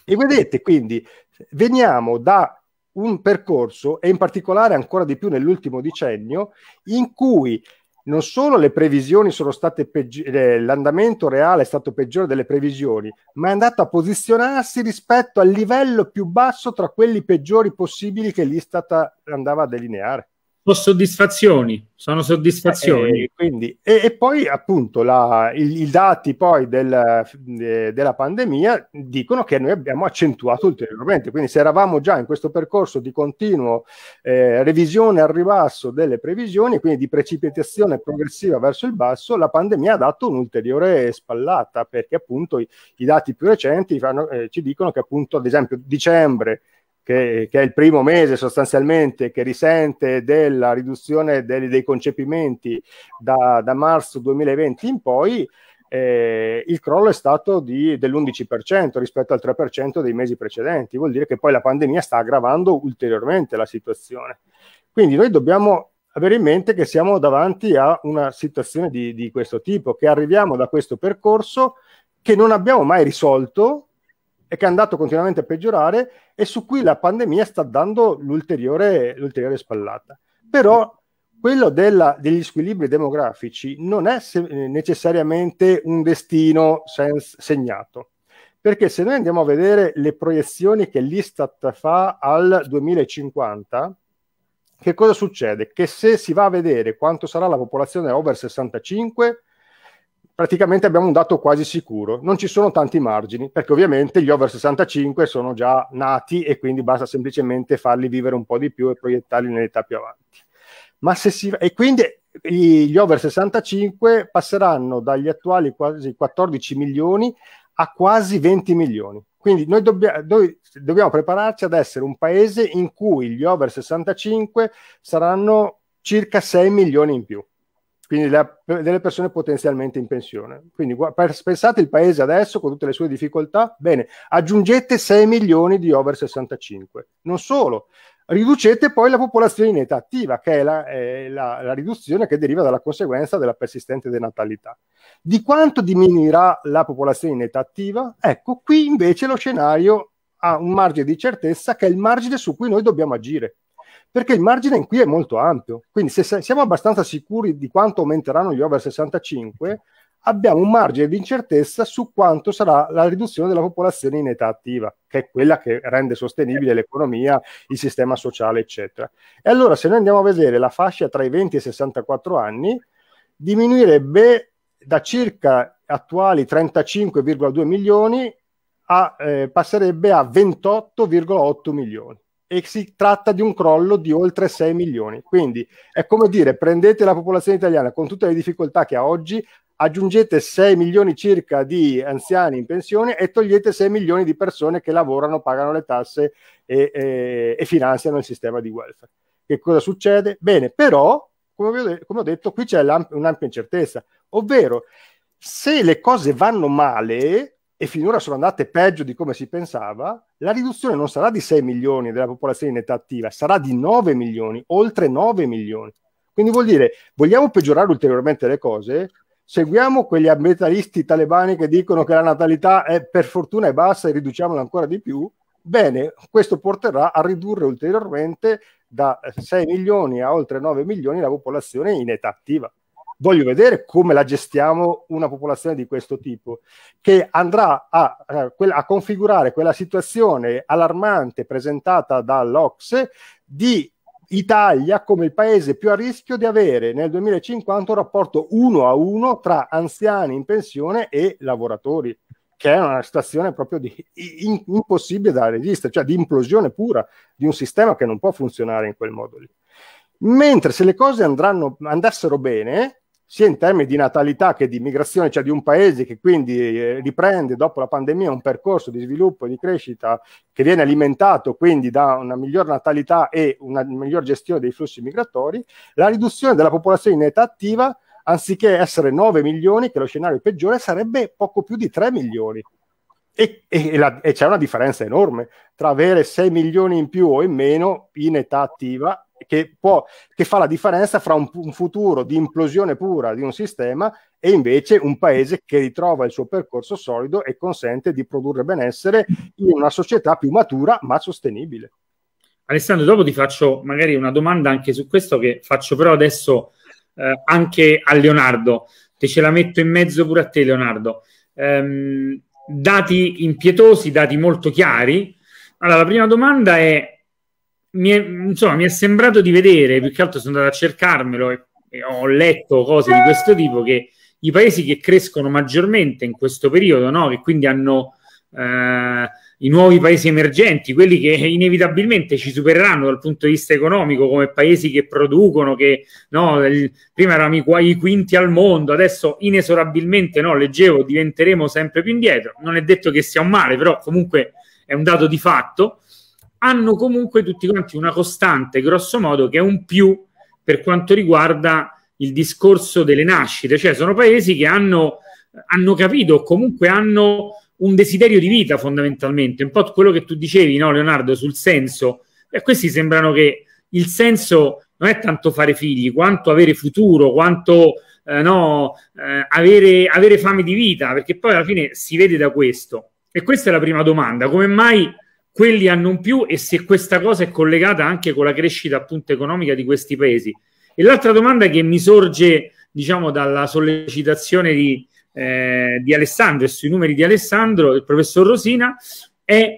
E vedete, quindi, veniamo da un percorso, e in particolare ancora di più nell'ultimo decennio, in cui non solo le previsioni sono state peggiori, eh, l'andamento reale è stato peggiore delle previsioni, ma è andato a posizionarsi rispetto al livello più basso tra quelli peggiori possibili che l'Istat andava a delineare sono soddisfazioni, sono soddisfazioni. Eh, quindi, e, e, poi appunto la, il, i dati poi del, de, della pandemia dicono che noi abbiamo accentuato ulteriormente, quindi se eravamo già in questo percorso di continuo eh, revisione al ribasso delle previsioni, quindi di precipitazione progressiva verso il basso, la pandemia ha dato un'ulteriore spallata perché appunto i, i dati più recenti fanno, eh, ci dicono che appunto ad esempio dicembre che, che, è il primo mese sostanzialmente che risente della riduzione dei, dei concepimenti da, da, marzo 2020 in poi, eh, il crollo è stato di, dell'11% rispetto al 3% dei mesi precedenti. Vuol dire che poi la pandemia sta aggravando ulteriormente la situazione. Quindi noi dobbiamo avere in mente che siamo davanti a una situazione di, di questo tipo, che arriviamo da questo percorso che non abbiamo mai risolto e che è andato continuamente a peggiorare e su cui la pandemia sta dando l'ulteriore, l'ulteriore spallata. Però quello della, degli squilibri demografici non è se, eh, necessariamente un destino sens- segnato, perché se noi andiamo a vedere le proiezioni che l'Istat fa al 2050, che cosa succede? Che se si va a vedere quanto sarà la popolazione over 65, praticamente abbiamo un dato quasi sicuro, non ci sono tanti margini, perché ovviamente gli over 65 sono già nati e quindi basta semplicemente farli vivere un po' di più e proiettarli nell'età più avanti. Ma se si, e quindi gli over 65 passeranno dagli attuali quasi 14 milioni a quasi 20 milioni. Quindi noi, dobbia, noi, dobbiamo prepararci ad essere un paese in cui gli over 65 saranno circa 6 milioni in più quindi la, delle persone potenzialmente in pensione. Quindi pensate il paese adesso con tutte le sue difficoltà, bene, aggiungete 6 milioni di over 65. Non solo, riducete poi la popolazione in età attiva, che è la, è la, la riduzione che deriva dalla conseguenza della persistente denatalità. Di quanto diminuirà la popolazione in età attiva? Ecco, qui invece lo scenario ha un margine di certezza che è il margine su cui noi dobbiamo agire perché il margine in qui è molto ampio. Quindi se, se siamo abbastanza sicuri di quanto aumenteranno gli over 65, abbiamo un margine di incertezza su quanto sarà la riduzione della popolazione in età attiva, che è quella che rende sostenibile l'economia, il sistema sociale, eccetera. E allora se noi andiamo a vedere la fascia tra i 20 e i 64 anni, diminuirebbe da circa attuali 35,2 milioni a, eh, passerebbe a 28,8 milioni e si tratta di un crollo di oltre 6 milioni. Quindi è come dire, prendete la popolazione italiana con tutte le difficoltà che ha oggi, aggiungete 6 milioni circa di anziani in pensione e togliete 6 milioni di persone che lavorano, pagano le tasse e, e, e finanziano il sistema di welfare. Che cosa succede? Bene, però, come, come ho detto, qui c'è un'ampia incertezza, ovvero se le cose vanno male, e finora sono andate peggio di come si pensava, la riduzione non sarà di 6 milioni della popolazione in età attiva, sarà di 9 milioni, oltre 9 milioni. Quindi vuol dire, vogliamo peggiorare ulteriormente le cose? Seguiamo quegli ambientalisti talebani che dicono che la natalità è, per fortuna è bassa e riduciamola ancora di più? Bene, questo porterà a ridurre ulteriormente da 6 milioni a oltre 9 milioni la popolazione in età attiva voglio vedere come la gestiamo una popolazione di questo tipo, che andrà a, eh, a, configurare quella situazione allarmante presentata dall'Ocse di Italia come il paese più a rischio di avere nel 2050 un rapporto uno a uno tra anziani in pensione e lavoratori, che è una situazione proprio di, in, impossibile da resistere, cioè di implosione pura di un sistema che non può funzionare in quel modo lì. Mentre se le cose andranno, andassero bene, sia in termini di natalità che di migrazione, cioè di un paese che quindi eh, riprende dopo la pandemia un percorso di sviluppo e di crescita che viene alimentato quindi da una miglior natalità e una miglior gestione dei flussi migratori, la riduzione della popolazione in età attiva, anziché essere 9 milioni, che è lo scenario peggiore, sarebbe poco più di 3 milioni. E, e, la, e c'è una differenza enorme tra avere 6 milioni in più o in meno in età attiva che, può, che fa la differenza fra un, un, futuro di implosione pura di un sistema e invece un paese che ritrova il suo percorso solido e consente di produrre benessere in una società più matura ma sostenibile. Alessandro, dopo ti faccio magari una domanda anche su questo che faccio però adesso eh, anche a Leonardo. Te ce la metto in mezzo pure a te, Leonardo. Ehm, dati impietosi, dati molto chiari. Allora, la prima domanda è mi è, insomma, mi è sembrato di vedere, più che altro sono andato a cercarmelo e, e ho letto cose di questo tipo, che i paesi che crescono maggiormente in questo periodo, no? che quindi hanno eh, i nuovi paesi emergenti, quelli che *laughs* inevitabilmente ci supereranno dal punto di vista economico, come paesi che producono, che no, il, prima eravamo i, i, quinti al mondo, adesso inesorabilmente, no, leggevo, diventeremo sempre più indietro. Non è detto che sia un male, però comunque è un dato di fatto hanno comunque tutti quanti una costante, grosso modo, che è un più per quanto riguarda il discorso delle nascite, cioè sono paesi che hanno, hanno capito, comunque hanno un desiderio di vita fondamentalmente, un po' quello che tu dicevi, no, Leonardo, sul senso. E questi sembrano che il senso non è tanto fare figli, quanto avere futuro, quanto eh, no, eh, avere, avere fame di vita, perché poi alla fine si vede da questo. E questa è la prima domanda, come mai quelli a non più e se questa cosa è collegata anche con la crescita appunto economica di questi paesi. E l'altra domanda che mi sorge, diciamo, dalla sollecitazione di, eh, di Alessandro e sui numeri di Alessandro, il professor Rosina, è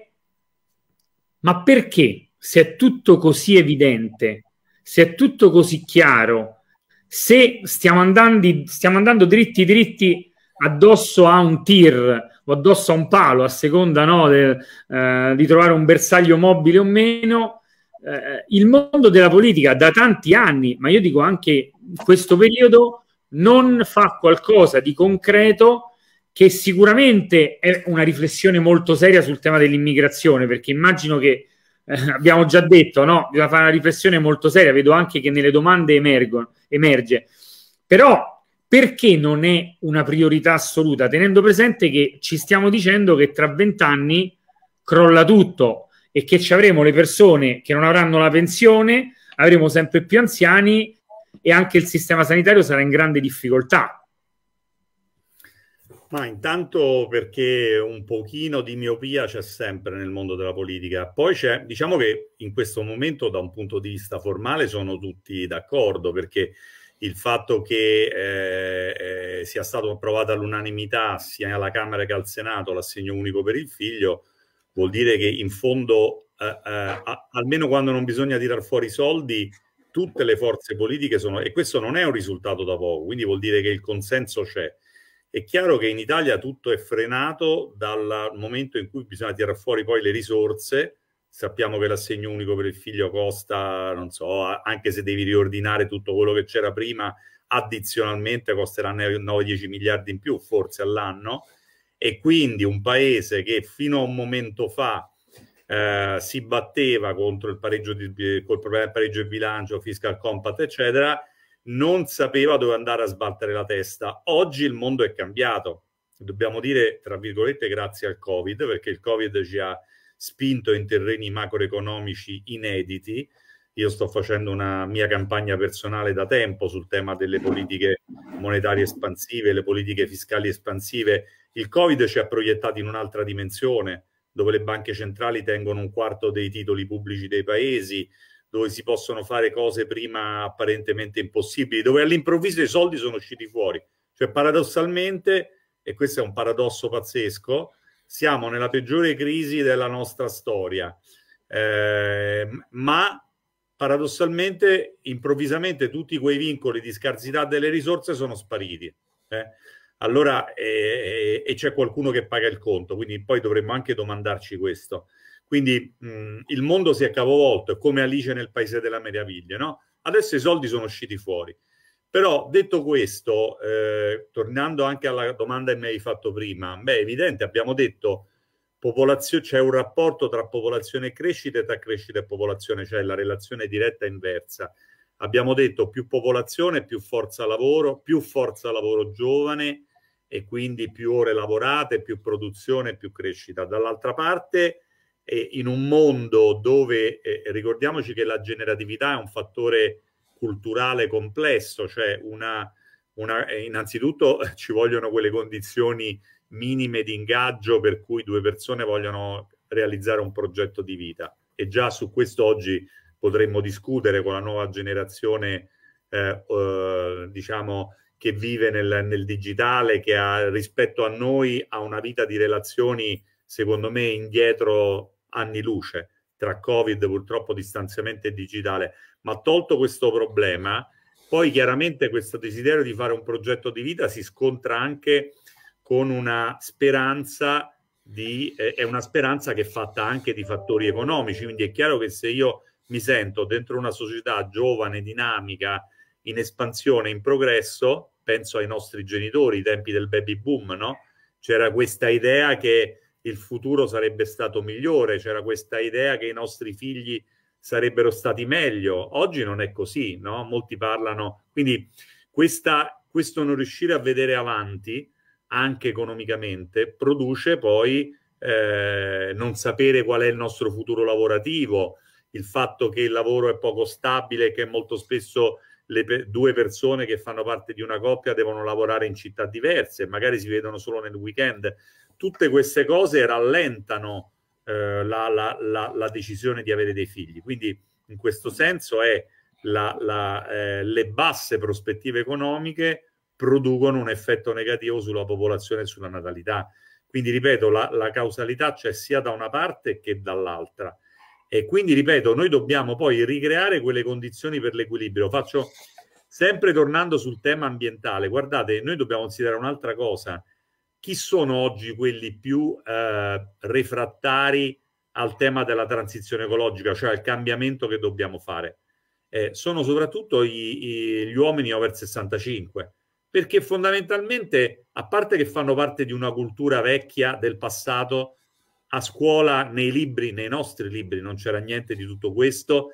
ma perché se è tutto così evidente, se è tutto così chiaro, se stiamo andando, stiamo andando dritti dritti addosso a un tir, o addosso a un palo, a seconda no, del, eh, di trovare un bersaglio mobile o meno. Eh, il mondo della politica da tanti anni, ma io dico anche in questo periodo, non fa qualcosa di concreto che sicuramente è una riflessione molto seria sul tema dell'immigrazione, perché immagino che eh, abbiamo già detto, no? Bisogna fare una riflessione molto seria, vedo anche che nelle domande emergono, emerge. Però perché non è una priorità assoluta? Tenendo presente che ci stiamo dicendo che tra vent'anni crolla tutto e che ci avremo le persone che non avranno la pensione, avremo sempre più anziani e anche il sistema sanitario sarà in grande difficoltà. Ma intanto perché un pochino di miopia c'è sempre nel mondo della politica. Poi c'è, diciamo che in questo momento da un punto di vista formale sono tutti d'accordo perché il fatto che eh, eh sia stato approvato all'unanimità sia alla Camera che al Senato l'assegno unico per il figlio vuol dire che in fondo, eh, eh a, almeno quando non bisogna tirar fuori i soldi, tutte le forze politiche sono... e questo non è un risultato da poco, quindi vuol dire che il consenso c'è. È chiaro che in Italia tutto è frenato dal momento in cui bisogna tirar fuori poi le risorse sappiamo che l'assegno unico per il figlio costa, non so, anche se devi riordinare tutto quello che c'era prima, addizionalmente costerà 9-10 miliardi in più forse all'anno e quindi un paese che fino a un momento fa eh, si batteva contro il pareggio di, eh, col problema del pareggio di bilancio, fiscal compact eccetera, non sapeva dove andare a sbattere la testa. Oggi il mondo è cambiato, dobbiamo dire tra virgolette grazie al Covid perché il Covid ci ha spinto in terreni macroeconomici inediti. Io sto facendo una mia campagna personale da tempo sul tema delle politiche monetarie espansive, le politiche fiscali espansive. Il Covid ci ha proiettati in un'altra dimensione, dove le banche centrali tengono un quarto dei titoli pubblici dei paesi, dove si possono fare cose prima apparentemente impossibili, dove all'improvviso i soldi sono usciti fuori. Cioè paradossalmente, e questo è un paradosso pazzesco, siamo nella peggiore crisi della nostra storia, eh, ma paradossalmente improvvisamente tutti quei vincoli di scarsità delle risorse sono spariti. Eh? Allora, e, e, e c'è qualcuno che paga il conto, quindi poi dovremmo anche domandarci questo. Quindi mh, il mondo si è capovolto, è come Alice nel Paese della Meraviglia, no? Adesso i soldi sono usciti fuori. Però detto questo, eh, tornando anche alla domanda che mi hai fatto prima, beh, è evidente, abbiamo detto c'è un rapporto tra popolazione e crescita e tra crescita e popolazione, cioè la relazione diretta inversa. Abbiamo detto più popolazione, più forza lavoro, più forza lavoro giovane e quindi più ore lavorate, più produzione, più crescita. Dall'altra parte, eh, in un mondo dove eh, ricordiamoci che la generatività è un fattore culturale complesso, cioè una, una, eh, innanzitutto *laughs* ci vogliono quelle condizioni minime di ingaggio per cui due persone vogliono realizzare un progetto di vita e già su questo oggi potremmo discutere con la nuova generazione eh, eh, diciamo che vive nel, nel digitale che ha, rispetto a noi ha una vita di relazioni secondo me indietro anni luce tra covid purtroppo distanziamento e digitale ma tolto questo problema, poi chiaramente questo desiderio di fare un progetto di vita si scontra anche con una speranza di, eh, è una speranza che è fatta anche di fattori economici, quindi è chiaro che se io mi sento dentro una società giovane, dinamica, in espansione, in progresso, penso ai nostri genitori, i tempi del baby boom, no? C'era questa idea che il futuro sarebbe stato migliore, c'era questa idea che i nostri figli sarebbero stati meglio. Oggi non è così, no? Molti parlano. Quindi questa, questo non riuscire a vedere avanti, anche economicamente, produce poi eh, non sapere qual è il nostro futuro lavorativo, il fatto che il lavoro è poco stabile, che molto spesso le pe- due persone che fanno parte di una coppia devono lavorare in città diverse, magari si vedono solo nel weekend. Tutte queste cose rallentano eh, la, la, la, la, decisione di avere dei figli. Quindi in questo senso è eh, le basse prospettive economiche producono un effetto negativo sulla popolazione e sulla natalità. Quindi, ripeto, la causalità c'è sia da una parte che dall'altra. E quindi, ripeto, noi dobbiamo poi ricreare quelle condizioni per l'equilibrio. Faccio sempre tornando sul tema ambientale, guardate, noi dobbiamo considerare un'altra cosa chi sono oggi quelli più eh, refrattari al tema della transizione ecologica, cioè al cambiamento che dobbiamo fare? Eh, sono soprattutto i, gli uomini over 65, perché fondamentalmente, a parte che fanno parte di una cultura vecchia del passato, a scuola, nei libri, nei nostri libri, non c'era niente di tutto questo,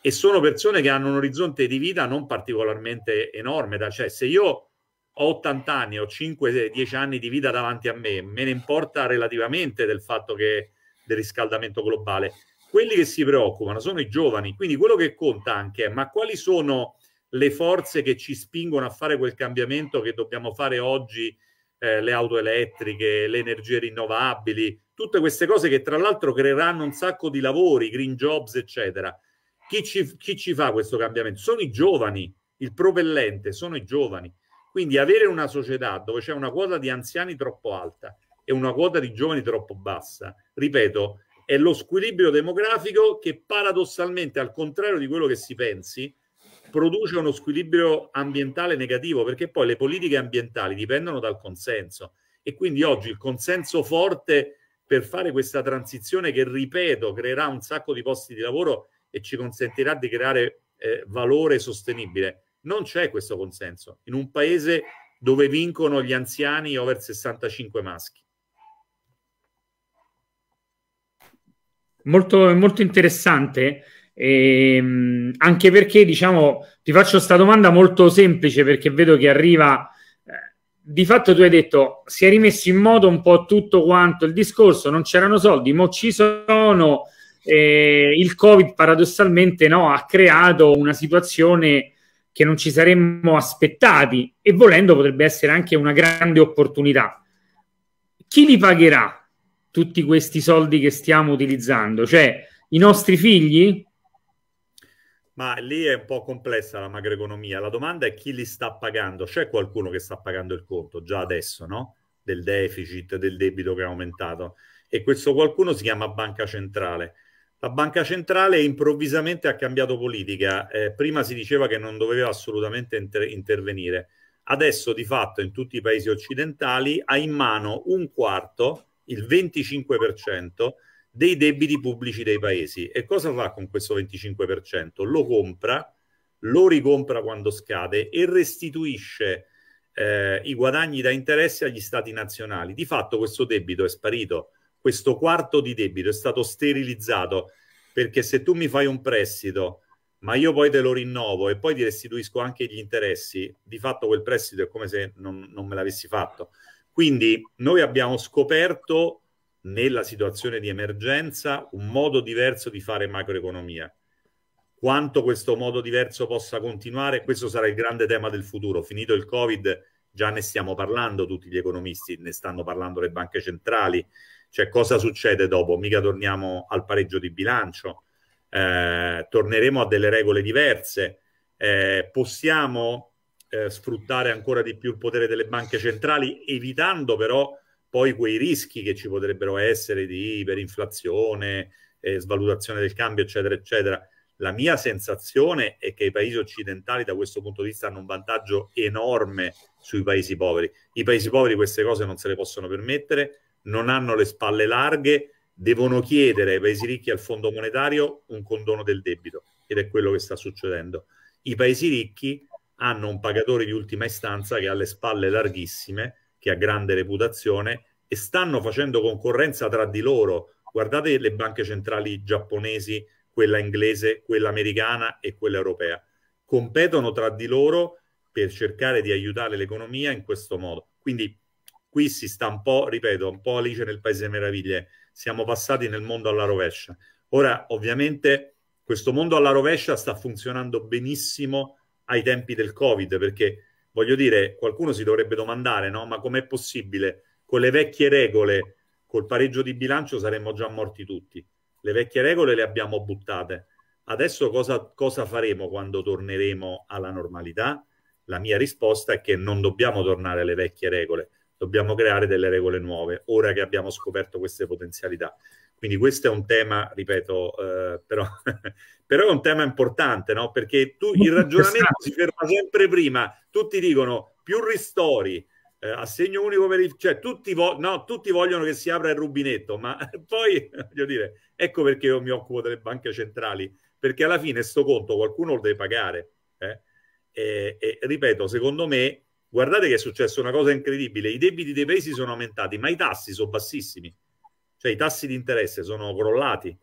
e sono persone che hanno un orizzonte di vita non particolarmente enorme, da, cioè se io ho 80 anni, ho 5-10 anni di vita davanti a me, me ne importa relativamente del fatto che del riscaldamento globale. Quelli che si preoccupano sono i giovani, quindi quello che conta anche è ma quali sono le forze che ci spingono a fare quel cambiamento che dobbiamo fare oggi, eh, le auto elettriche, le energie rinnovabili, tutte queste cose che tra l'altro creeranno un sacco di lavori, green jobs, eccetera. Chi ci, chi ci fa questo cambiamento? Sono i giovani, il propellente sono i giovani. Quindi avere una società dove c'è una quota di anziani troppo alta e una quota di giovani troppo bassa, ripeto, è lo squilibrio demografico che paradossalmente, al contrario di quello che si pensi, produce uno squilibrio ambientale negativo, perché poi le politiche ambientali dipendono dal consenso e quindi oggi il consenso forte per fare questa transizione che, ripeto, creerà un sacco di posti di lavoro e ci consentirà di creare eh, valore sostenibile non c'è questo consenso in un paese dove vincono gli anziani over 65 maschi. Molto, molto interessante. Ehm, anche perché, diciamo, ti faccio questa domanda molto semplice perché vedo che arriva. Eh, di fatto tu hai detto si è rimesso in moto un po' tutto quanto il discorso, non c'erano soldi, ma ci sono. Eh, il Covid paradossalmente no, ha creato una situazione che non ci saremmo aspettati e volendo potrebbe essere anche una grande opportunità. Chi li pagherà tutti questi soldi che stiamo utilizzando? Cioè i nostri figli? Ma lì è un po' complessa la macroeconomia. La domanda è chi li sta pagando. C'è qualcuno che sta pagando il conto già adesso, no? Del deficit, del debito che è aumentato. E questo qualcuno si chiama Banca Centrale. La banca centrale improvvisamente ha cambiato politica. Eh, prima si diceva che non doveva assolutamente inter- intervenire. Adesso di fatto in tutti i paesi occidentali ha in mano un quarto, il 25% dei debiti pubblici dei paesi. E cosa fa con questo 25%? Lo compra, lo ricompra quando scade e restituisce eh, i guadagni da interessi agli stati nazionali. Di fatto questo debito è sparito questo quarto di debito è stato sterilizzato perché se tu mi fai un prestito ma io poi te lo rinnovo e poi ti restituisco anche gli interessi, di fatto quel prestito è come se non, non me l'avessi fatto. Quindi noi abbiamo scoperto nella situazione di emergenza un modo diverso di fare macroeconomia. Quanto questo modo diverso possa continuare, questo sarà il grande tema del futuro. Finito il Covid, già ne stiamo parlando tutti gli economisti, ne stanno parlando le banche centrali, cioè cosa succede dopo? Mica torniamo al pareggio di bilancio, eh, torneremo a delle regole diverse, eh, possiamo eh, sfruttare ancora di più il potere delle banche centrali, evitando però poi quei rischi che ci potrebbero essere di iperinflazione, eh, svalutazione del cambio, eccetera, eccetera. La mia sensazione è che i paesi occidentali da questo punto di vista hanno un vantaggio enorme sui paesi poveri. I paesi poveri queste cose non se le possono permettere, non hanno le spalle larghe, devono chiedere ai paesi ricchi e al Fondo monetario un condono del debito ed è quello che sta succedendo. I paesi ricchi hanno un pagatore di ultima istanza che ha le spalle larghissime, che ha grande reputazione e stanno facendo concorrenza tra di loro. Guardate le banche centrali giapponesi quella inglese, quella americana e quella europea. Competono tra di loro per cercare di aiutare l'economia in questo modo. Quindi qui si sta un po', ripeto, un po' Alice nel Paese Meraviglie. Siamo passati nel mondo alla rovescia. Ora, ovviamente, questo mondo alla rovescia sta funzionando benissimo ai tempi del Covid, perché voglio dire, qualcuno si dovrebbe domandare, no? Ma com'è possibile? Con le vecchie regole, col pareggio di bilancio saremmo già morti tutti le vecchie regole le abbiamo buttate. Adesso cosa, cosa faremo quando torneremo alla normalità? La mia risposta è che non dobbiamo tornare alle vecchie regole, dobbiamo creare delle regole nuove, ora che abbiamo scoperto queste potenzialità. Quindi questo è un tema, ripeto, eh, però, *laughs* però, è un tema importante, no? Perché tu il *laughs* ragionamento esatto. si ferma sempre prima. Tutti dicono più ristori, eh, assegno unico per i... cioè tutti, vo... no, tutti vogliono che si apra il rubinetto, ma *laughs* poi voglio dire, ecco perché io mi occupo delle banche centrali, perché alla fine sto conto qualcuno lo deve pagare. Eh? E, e, ripeto, secondo me, guardate che è successo una cosa incredibile, i debiti dei paesi sono aumentati, ma i tassi sono bassissimi, cioè i tassi di interesse sono crollati.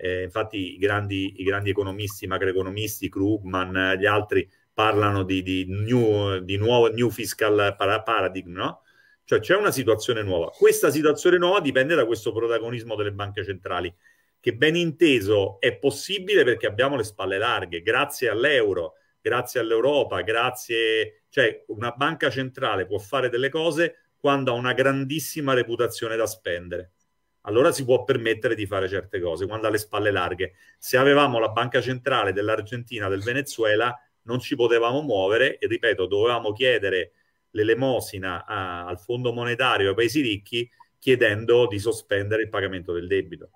Eh, infatti i grandi, i grandi economisti, macroeconomisti, Krugman, eh, gli altri, parlano di, di, new, di nuovo new fiscal paradigm, no? Cioè c'è una situazione nuova. Questa situazione nuova dipende da questo protagonismo delle banche centrali, che ben inteso è possibile perché abbiamo le spalle larghe, grazie all'euro, grazie all'Europa, grazie... Cioè una banca centrale può fare delle cose quando ha una grandissima reputazione da spendere. Allora si può permettere di fare certe cose, quando ha le spalle larghe. Se avevamo la banca centrale dell'Argentina, del Venezuela, non ci potevamo muovere e ripeto, dovevamo chiedere l'elemosina al Fondo Monetario ai paesi ricchi chiedendo di sospendere il pagamento del debito.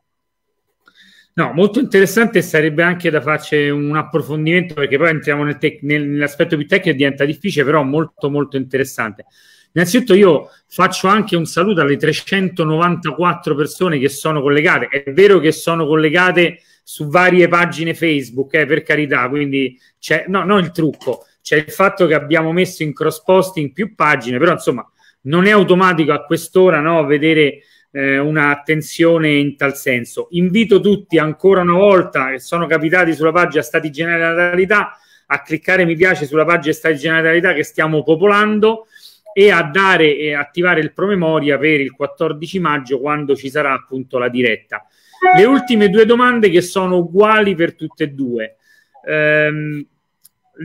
No, molto interessante sarebbe anche da farci un approfondimento perché poi entriamo nel tec- nell'aspetto più tecnico e diventa difficile, però molto molto interessante. Innanzitutto io faccio anche un saluto alle 394 persone che sono collegate. È vero che sono collegate su varie pagine Facebook, eh, per carità, quindi c'è, no, non il trucco, c'è il fatto che abbiamo messo in cross posting più pagine, però insomma non è automatico a quest'ora no, vedere eh, un'attenzione in tal senso. Invito tutti ancora una volta che sono capitati sulla pagina Stati Generalità a cliccare mi piace sulla pagina Stati Generalità che stiamo popolando e a dare e attivare il promemoria per il 14 maggio quando ci sarà appunto la diretta. Le ultime due domande che sono uguali per tutte e due. Ehm,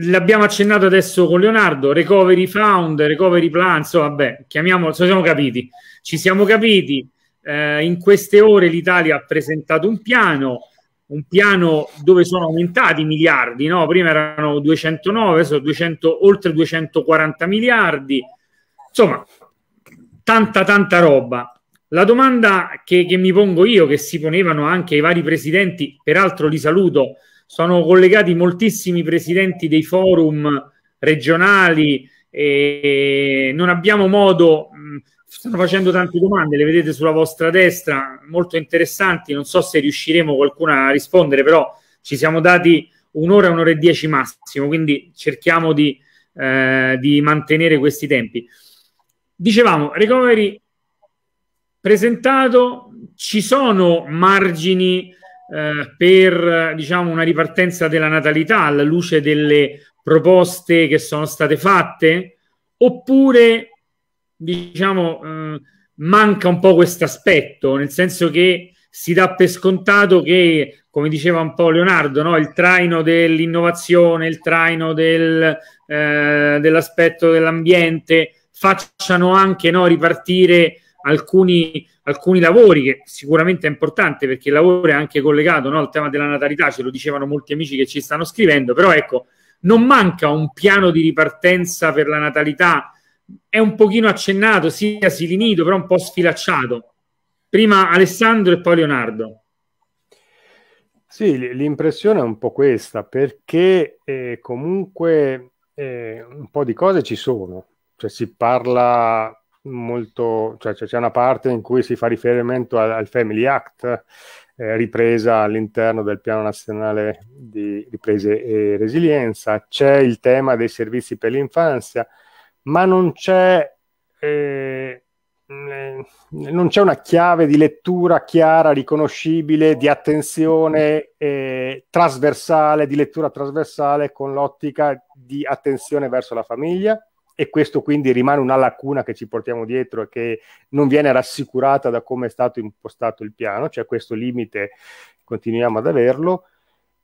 l'abbiamo accennato adesso con Leonardo, recovery found, recovery plan, insomma, vabbè, chiamiamolo, ci siamo capiti. Ci siamo capiti. Eh, in queste ore l'Italia ha presentato un piano, un piano dove sono aumentati i miliardi, no? prima erano 209, adesso 200, oltre 240 miliardi, insomma, tanta tanta roba. La domanda che, che, mi pongo io, che si ponevano anche i vari presidenti, peraltro li saluto, sono collegati moltissimi presidenti dei forum regionali, e non abbiamo modo, mm, stanno facendo tante domande, le vedete sulla vostra destra, molto interessanti, non so se riusciremo qualcuna a rispondere, però ci siamo dati un'ora, un'ora e dieci massimo, quindi cerchiamo di, eh, di mantenere questi tempi. Dicevamo, recovery presentato, ci sono margini eh, per diciamo, una ripartenza della natalità alla luce delle proposte che sono state fatte? Oppure diciamo, eh, manca un po' questo aspetto, nel senso che si dà per scontato che, come diceva un po' Leonardo, no? il traino dell'innovazione, il traino del, eh, dell'aspetto dell'ambiente facciano anche no, ripartire alcuni, alcuni lavori, che sicuramente è importante perché il lavoro è anche collegato no, al tema della natalità, ce lo dicevano molti amici che ci stanno scrivendo, però ecco, non manca un piano di ripartenza per la natalità, è un pochino accennato, sia sì, Silinito, però un po' sfilacciato. Prima Alessandro e poi Leonardo. Sì, l'impressione è un po' questa, perché eh, comunque eh, un po' di cose ci sono, cioè si parla molto, cioè, c'è una parte in cui si fa riferimento al, al Family Act, eh, ripresa all'interno del piano nazionale di Riprese e resilienza, c'è il tema dei servizi per l'infanzia, ma non c'è, eh, non c'è una chiave di lettura chiara, riconoscibile, di attenzione eh, trasversale, di lettura trasversale con l'ottica di attenzione verso la famiglia e questo quindi rimane una lacuna che ci portiamo dietro e che non viene rassicurata da come è stato impostato il piano, cioè questo limite continuiamo ad averlo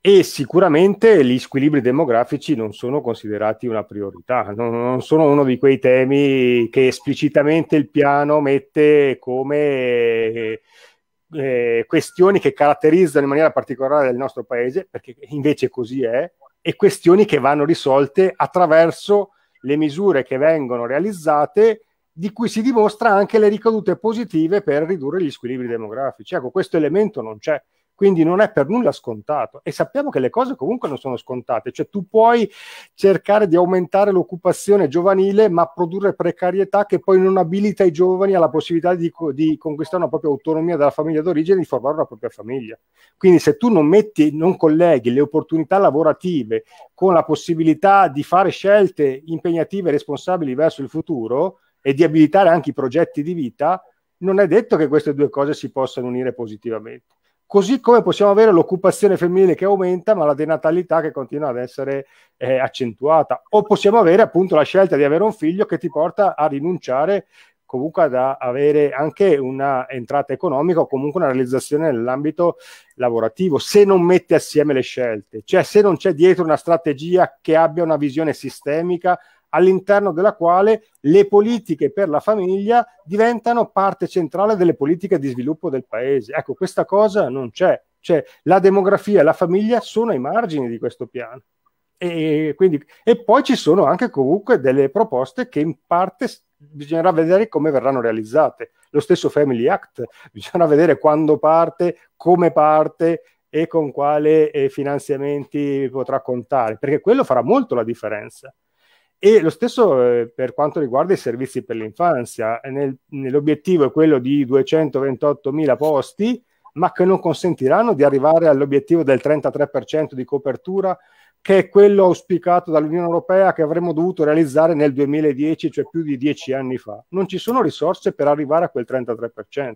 e sicuramente gli squilibri demografici non sono considerati una priorità, non, non, sono uno di quei temi che esplicitamente il piano mette come eh, questioni che caratterizzano in maniera particolare il nostro paese, perché invece così è, e questioni che vanno risolte attraverso le misure che vengono realizzate di cui si dimostra anche le ricadute positive per ridurre gli squilibri demografici. Ecco, questo elemento non c'è. Quindi non è per nulla scontato e sappiamo che le cose comunque non sono scontate, cioè tu puoi cercare di aumentare l'occupazione giovanile ma produrre precarietà che poi non abilita i giovani alla possibilità di, di conquistare una propria autonomia dalla famiglia d'origine e di formare una propria famiglia. Quindi se tu non metti, non colleghi le opportunità lavorative con la possibilità di fare scelte impegnative e responsabili verso il futuro e di abilitare anche i progetti di vita, non è detto che queste due cose si possano unire positivamente. Così come possiamo avere l'occupazione femminile che aumenta, ma la denatalità che continua ad essere eh, accentuata. O possiamo avere appunto la scelta di avere un figlio che ti porta a rinunciare comunque ad avere anche una entrata economica o comunque una realizzazione nell'ambito lavorativo, se non mette assieme le scelte, cioè se non c'è dietro una strategia che abbia una visione sistemica, all'interno della quale le politiche per la famiglia diventano parte centrale delle politiche di sviluppo del paese. Ecco, questa cosa non c'è, cioè la demografia e la famiglia sono ai margini di questo piano. E, quindi, e poi ci sono anche comunque delle proposte che in parte bisognerà vedere come verranno realizzate. Lo stesso Family Act, *laughs* bisognerà vedere quando parte, come parte e con quali eh, finanziamenti potrà contare, perché quello farà molto la differenza. E lo stesso eh, per quanto riguarda i servizi per l'infanzia, eh, nel, nell'obiettivo è quello di 228.000 posti, ma che non consentiranno di arrivare all'obiettivo del 33% di copertura, che è quello auspicato dall'Unione Europea che avremmo dovuto realizzare nel 2010, cioè più di dieci anni fa. Non ci sono risorse per arrivare a quel 33%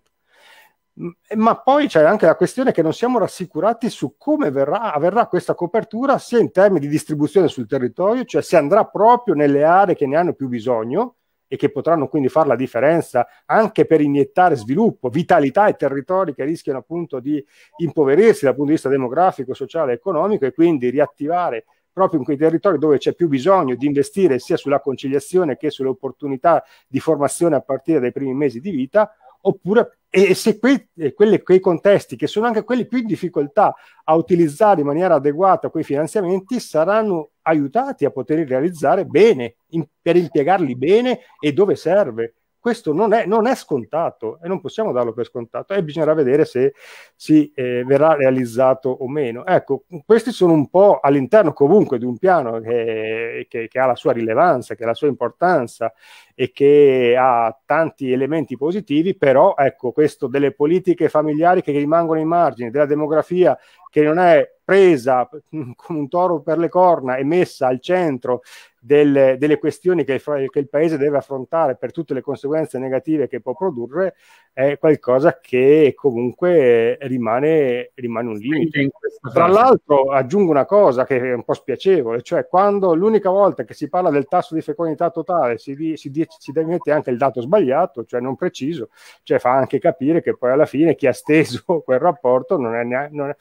ma poi c'è anche la questione che non siamo rassicurati su come verrà, avverrà questa copertura sia in termini di distribuzione sul territorio, cioè se andrà proprio nelle aree che ne hanno più bisogno e che potranno quindi fare la differenza anche per iniettare sviluppo, vitalità ai territori che rischiano appunto di impoverirsi dal punto di vista demografico, sociale e economico e quindi riattivare proprio in quei territori dove c'è più bisogno di investire sia sulla conciliazione che sulle opportunità di formazione a partire dai primi mesi di vita, oppure e se quei, quelle, quei, contesti, che sono anche quelli più in difficoltà a utilizzare in maniera adeguata quei finanziamenti, saranno aiutati a poterli realizzare bene, in, per impiegarli bene e dove serve. Questo non è, non è, scontato e non possiamo darlo per scontato e bisognerà vedere se si eh, verrà realizzato o meno. Ecco, questi sono un po' all'interno comunque di un piano che, che, che ha la sua rilevanza, che ha la sua importanza e che ha tanti elementi positivi, però ecco, questo delle politiche familiari che rimangono ai margini, della demografia che non è presa mm, come un toro per le corna e messa al centro delle, delle questioni che il, che il, paese deve affrontare per tutte le conseguenze negative che può produrre è qualcosa che comunque rimane, rimane un limite. Tra l'altro aggiungo una cosa che è un po' spiacevole, cioè quando l'unica volta che si parla del tasso di fecondità totale si, di, si, si mette anche il dato sbagliato, cioè non preciso, cioè fa anche capire che poi alla fine chi ha steso *laughs* quel rapporto non è, neanche, non è,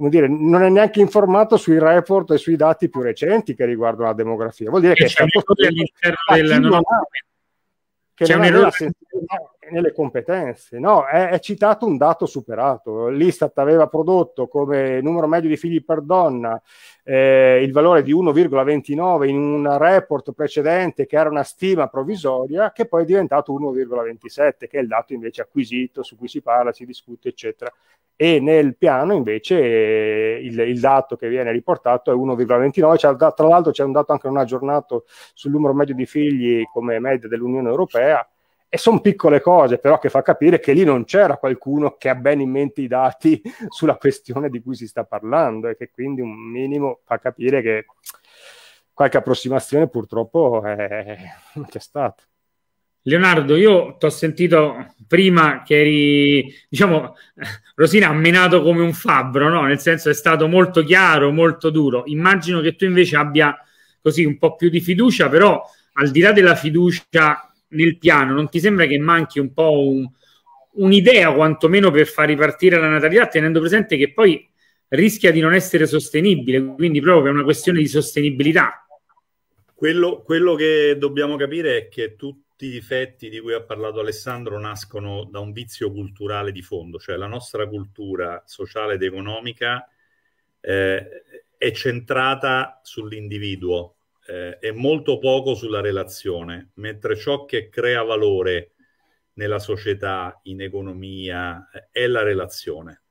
come dire, non è neanche informato sui report e sui dati più recenti che riguardano la demografia. Vuol dire che, c'è un errore nelle competenze. No, è, è, citato un dato superato. L'Istat aveva prodotto come numero medio di figli per donna eh, il valore di 1,29 in un report precedente che era una stima provvisoria, che poi è diventato 1,27, che è il dato invece acquisito su cui si parla, si discute, eccetera. E nel piano invece eh, il, il dato che viene riportato è 1,29. tra l'altro c'è un dato anche non aggiornato sul numero medio di figli come media dell'Unione Europea e sono piccole cose, però, che fa capire che lì non c'era qualcuno che ha ben in mente i dati *laughs* sulla questione di cui si sta parlando e che quindi un minimo fa capire che qualche approssimazione purtroppo è... *laughs* c'è stata. Leonardo, io ti ho sentito prima che eri, diciamo, *laughs* Rosina ha menato come un fabbro, no? nel senso è stato molto chiaro, molto duro. Immagino che tu invece abbia così un po' più di fiducia, però al di là della fiducia nel piano, non ti sembra che manchi un po' un, un'idea quantomeno per far ripartire la natalità, tenendo presente che poi rischia di non essere sostenibile, quindi proprio è una questione di sostenibilità. Quello, quello che dobbiamo capire è che tutti i difetti di cui ha parlato Alessandro nascono da un vizio culturale di fondo, cioè la nostra cultura sociale ed economica eh, è centrata sull'individuo, eh, e molto poco sulla relazione, mentre ciò che crea valore nella società, in economia, eh, è la relazione.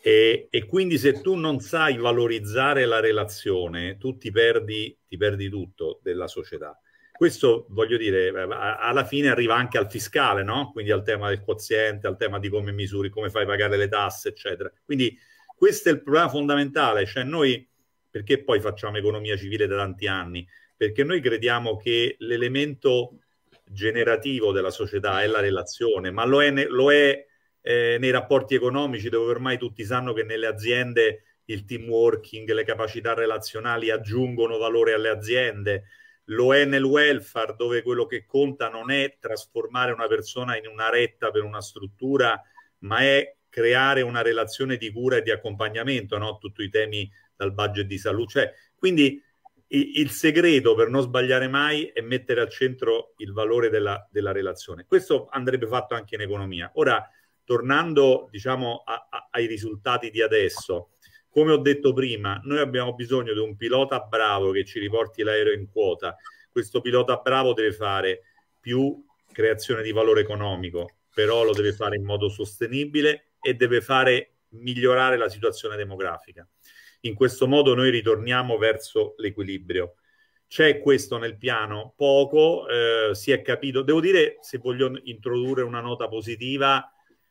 E, e, quindi se tu non sai valorizzare la relazione, tu ti perdi, ti perdi tutto della società. Questo, voglio dire, eh, alla fine arriva anche al fiscale, no? Quindi al tema del quoziente, al tema di come misuri, come fai a pagare le tasse, eccetera. Quindi questo è il problema fondamentale, cioè noi perché poi facciamo economia civile da tanti anni? Perché noi crediamo che l'elemento generativo della società è la relazione, ma lo è, lo è eh, nei rapporti economici dove ormai tutti sanno che nelle aziende il team working, le capacità relazionali aggiungono valore alle aziende, lo è nel welfare dove quello che conta non è trasformare una persona in una retta per una struttura, ma è creare una relazione di cura e di accompagnamento, no? tutti i temi dal budget di salute. Cioè, quindi il segreto per non sbagliare mai è mettere al centro il valore della, della relazione. Questo andrebbe fatto anche in economia. Ora, tornando diciamo, a, a, ai risultati di adesso, come ho detto prima, noi abbiamo bisogno di un pilota bravo che ci riporti l'aereo in quota. Questo pilota bravo deve fare più creazione di valore economico, però lo deve fare in modo sostenibile e deve fare migliorare la situazione demografica. In questo modo noi ritorniamo verso l'equilibrio. C'è questo nel piano, poco eh, si è capito. Devo dire, se voglio introdurre una nota positiva,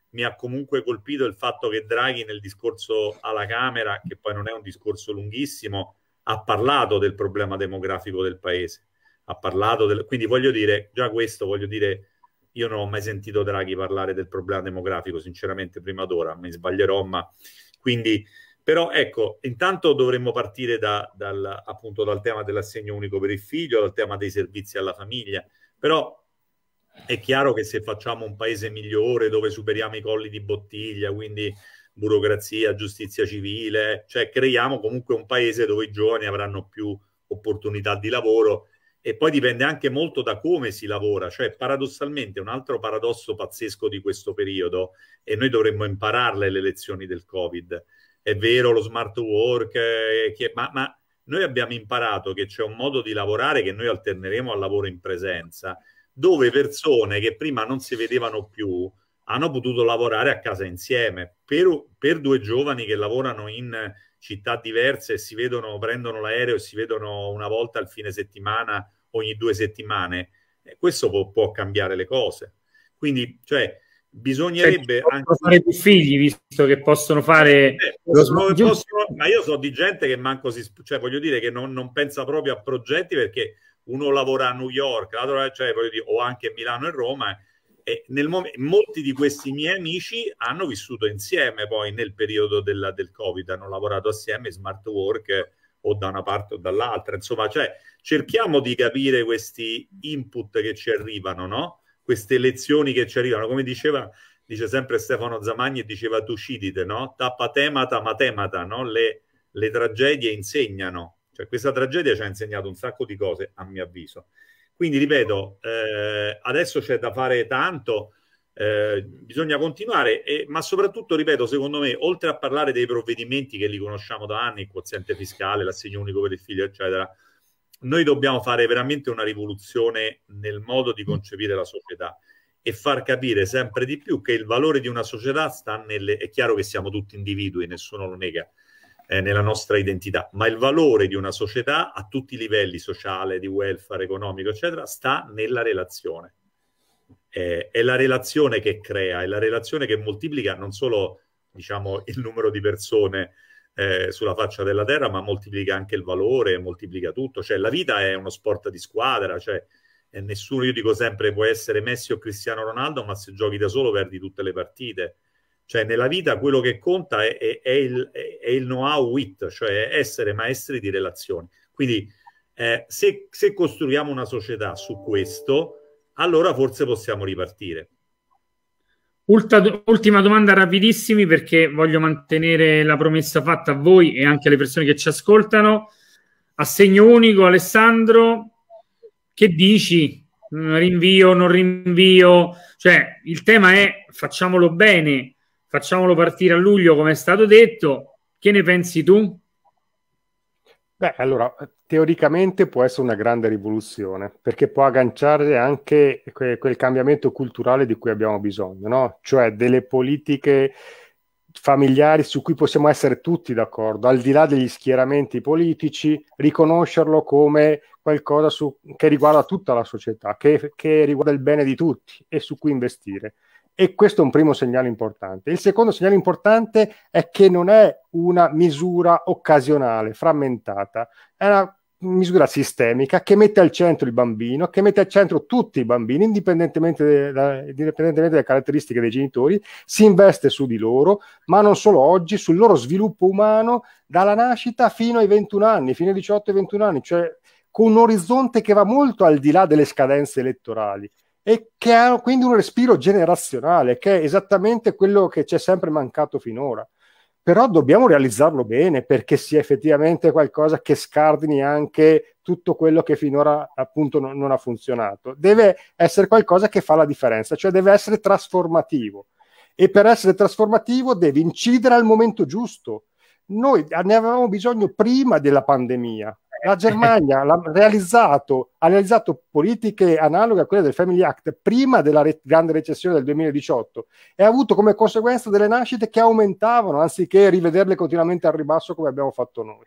mi ha comunque colpito il fatto che Draghi nel discorso alla Camera, che poi non è un discorso lunghissimo, ha parlato del problema demografico del paese. Ha parlato del... Quindi voglio dire, già questo, voglio dire, io non ho mai sentito Draghi parlare del problema demografico, sinceramente, prima d'ora, mi sbaglierò, ma quindi però ecco, intanto dovremmo partire da, dal, appunto dal tema dell'assegno unico per il figlio, dal tema dei servizi alla famiglia, però è chiaro che se facciamo un paese migliore dove superiamo i colli di bottiglia, quindi burocrazia, giustizia civile, cioè creiamo comunque un paese dove i giovani avranno più opportunità di lavoro e poi dipende anche molto da come si lavora, cioè paradossalmente un altro paradosso pazzesco di questo periodo e noi dovremmo impararle le lezioni del Covid è vero lo smart work, eh, che, ma, ma noi abbiamo imparato che c'è un modo di lavorare che noi alterneremo al lavoro in presenza, dove persone che prima non si vedevano più hanno potuto lavorare a casa insieme. Per, per due giovani che lavorano in città diverse e si vedono, prendono l'aereo e si vedono una volta al fine settimana, ogni due settimane, eh, questo può, può cambiare le cose. Quindi, cioè, Bisognerebbe cioè, anche... fare più figli visto che possono fare eh, possono, possono, ma io so di gente che manco si cioè voglio dire che non, non pensa proprio a progetti perché uno lavora a New York l'altro cioè, voglio dire, o anche a Milano e Roma e nel mom- molti di questi miei amici hanno vissuto insieme poi nel periodo della, del covid hanno lavorato assieme smart work o da una parte o dall'altra insomma cioè cerchiamo di capire questi input che ci arrivano no? queste lezioni che ci arrivano, come diceva dice sempre Stefano Zamagni e diceva Tucidide, no? Tappa temata matemata, no? Le, le, tragedie insegnano, cioè questa tragedia ci ha insegnato un sacco di cose, a mio avviso. Quindi, ripeto, eh, adesso c'è da fare tanto, eh, bisogna continuare, e, ma soprattutto, ripeto, secondo me, oltre a parlare dei provvedimenti che li conosciamo da anni, il quoziente fiscale, l'assegno unico per il figlio, eccetera, noi dobbiamo fare veramente una rivoluzione nel modo di concepire la società e far capire sempre di più che il valore di una società sta nelle... È chiaro che siamo tutti individui, nessuno lo nega, eh, nella nostra identità, ma il valore di una società a tutti i livelli, sociale, di welfare, economico, eccetera, sta nella relazione. Eh, è la relazione che crea, è la relazione che moltiplica non solo diciamo, il numero di persone eh, sulla faccia della terra, ma moltiplica anche il valore, moltiplica tutto. Cioè, la vita è uno sport di squadra, cioè, nessuno, io dico sempre, può essere Messi o Cristiano Ronaldo, ma se giochi da solo perdi tutte le partite. Cioè, nella vita quello che conta è, è, è il, è il know-how wit, cioè essere maestri di relazioni. Quindi, eh, se, se costruiamo una società su questo, allora forse possiamo ripartire ultima domanda rapidissimi perché voglio mantenere la promessa fatta a voi e anche alle persone che ci ascoltano. Assegno unico, Alessandro, che dici? Mm, rinvio, non rinvio? Cioè, il tema è facciamolo bene, facciamolo partire a luglio come è stato detto. Che ne pensi tu? Beh, allora, teoricamente può essere una grande rivoluzione, perché può agganciare anche que- quel cambiamento culturale di cui abbiamo bisogno, no? Cioè delle politiche familiari su cui possiamo essere tutti d'accordo, al di là degli schieramenti politici, riconoscerlo come qualcosa su- che riguarda tutta la società, che-, che riguarda il bene di tutti e su cui investire. E questo è un primo segnale importante. Il secondo segnale importante è che non è una misura occasionale, frammentata, è una misura sistemica che mette al centro il bambino, che mette al centro tutti i bambini, indipendentemente, da, indipendentemente dalle caratteristiche dei genitori, si investe su di loro, ma non solo oggi, sul loro sviluppo umano dalla nascita fino ai 21 anni, fino ai 18 21 anni, cioè con un orizzonte che va molto al di là delle scadenze elettorali e che ha quindi un respiro generazionale, che è esattamente quello che ci è sempre mancato finora. Però dobbiamo realizzarlo bene perché sia effettivamente qualcosa che scardini anche tutto quello che finora appunto non, non ha funzionato. Deve essere qualcosa che fa la differenza, cioè deve essere trasformativo. E per essere trasformativo devi incidere al momento giusto. Noi ne avevamo bisogno prima della pandemia, la Germania l'ha realizzato, ha realizzato politiche analoghe a quelle del Family Act prima della re- grande recessione del 2018 e ha avuto come conseguenza delle nascite che aumentavano anziché rivederle continuamente al ribasso come abbiamo fatto noi.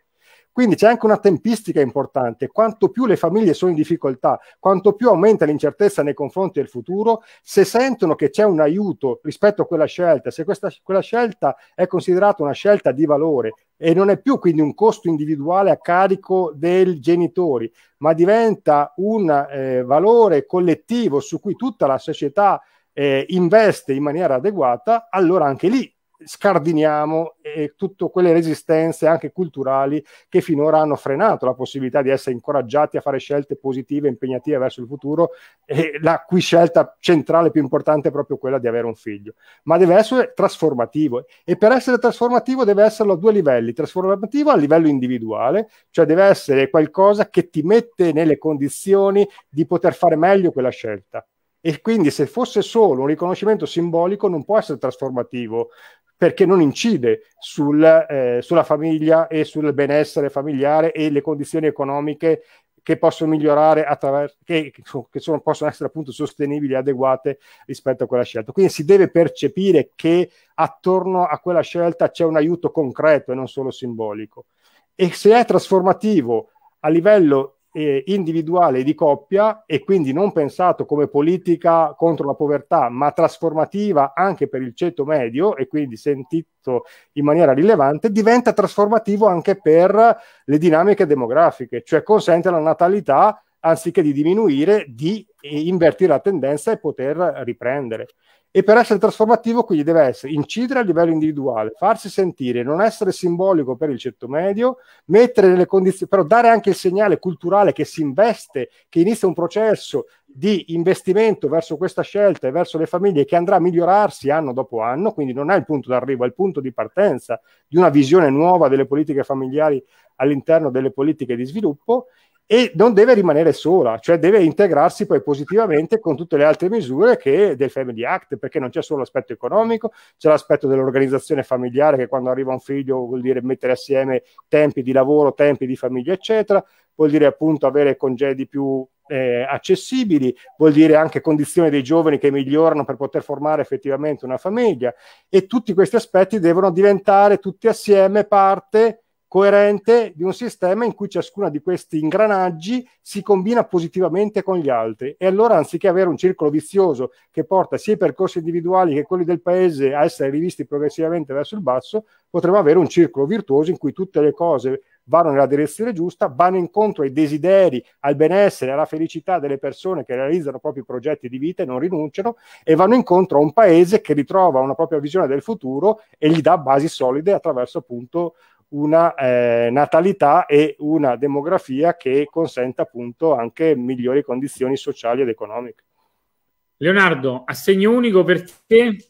Quindi c'è anche una tempistica importante. Quanto più le famiglie sono in difficoltà, quanto più aumenta l'incertezza nei confronti del futuro, se sentono che c'è un aiuto rispetto a quella scelta, se questa, quella scelta è considerata una scelta di valore e non è più quindi un costo individuale a carico dei genitori, ma diventa un eh, valore collettivo su cui tutta la società eh, investe in maniera adeguata, allora anche lì scardiniamo eh, tutte quelle resistenze anche culturali che finora hanno frenato la possibilità di essere incoraggiati a fare scelte positive e impegnative verso il futuro e la cui scelta centrale più importante è proprio quella di avere un figlio ma deve essere trasformativo e per essere trasformativo deve esserlo a due livelli trasformativo a livello individuale cioè deve essere qualcosa che ti mette nelle condizioni di poter fare meglio quella scelta e quindi se fosse solo un riconoscimento simbolico non può essere trasformativo perché non incide sul, eh, sulla famiglia e sul benessere familiare e le condizioni economiche che possono migliorare attraverso che, che sono, possono essere appunto sostenibili e adeguate rispetto a quella scelta. Quindi si deve percepire che attorno a quella scelta c'è un aiuto concreto e non solo simbolico. E se è trasformativo a livello eh, individuale e di coppia e quindi non pensato come politica contro la povertà, ma trasformativa anche per il ceto medio e quindi sentito in maniera rilevante, diventa trasformativo anche per le dinamiche demografiche, cioè consente la natalità anziché di diminuire, di e invertire la tendenza e poter riprendere. E per essere trasformativo, quindi deve essere incidere a livello individuale, farsi sentire, non essere simbolico per il ceto medio, mettere nelle condizioni, però dare anche il segnale culturale che si investe, che inizia un processo di investimento verso questa scelta e verso le famiglie che andrà a migliorarsi anno dopo anno, quindi non è il punto d'arrivo, è il punto di partenza di una visione nuova delle politiche familiari all'interno delle politiche di sviluppo e non deve rimanere sola, cioè deve integrarsi poi positivamente con tutte le altre misure del Family Act, perché non c'è solo l'aspetto economico, c'è l'aspetto dell'organizzazione familiare che quando arriva un figlio vuol dire mettere assieme tempi di lavoro, tempi di famiglia, eccetera, vuol dire appunto avere congedi più eh, accessibili, vuol dire anche condizioni dei giovani che migliorano per poter formare effettivamente una famiglia e tutti questi aspetti devono diventare tutti assieme parte coerente di un sistema in cui ciascuna di questi ingranaggi si combina positivamente con gli altri e allora anziché avere un circolo vizioso che porta sia i percorsi individuali che quelli del paese a essere rivisti progressivamente verso il basso, potremmo avere un circolo virtuoso in cui tutte le cose vanno nella direzione giusta, vanno incontro ai desideri, al benessere, alla felicità delle persone che realizzano propri progetti di vita e non rinunciano e vanno incontro a un paese che ritrova una propria visione del futuro e gli dà basi solide attraverso appunto una eh, natalità e una demografia che consenta appunto anche migliori condizioni sociali ed economiche. Leonardo, assegno unico per te?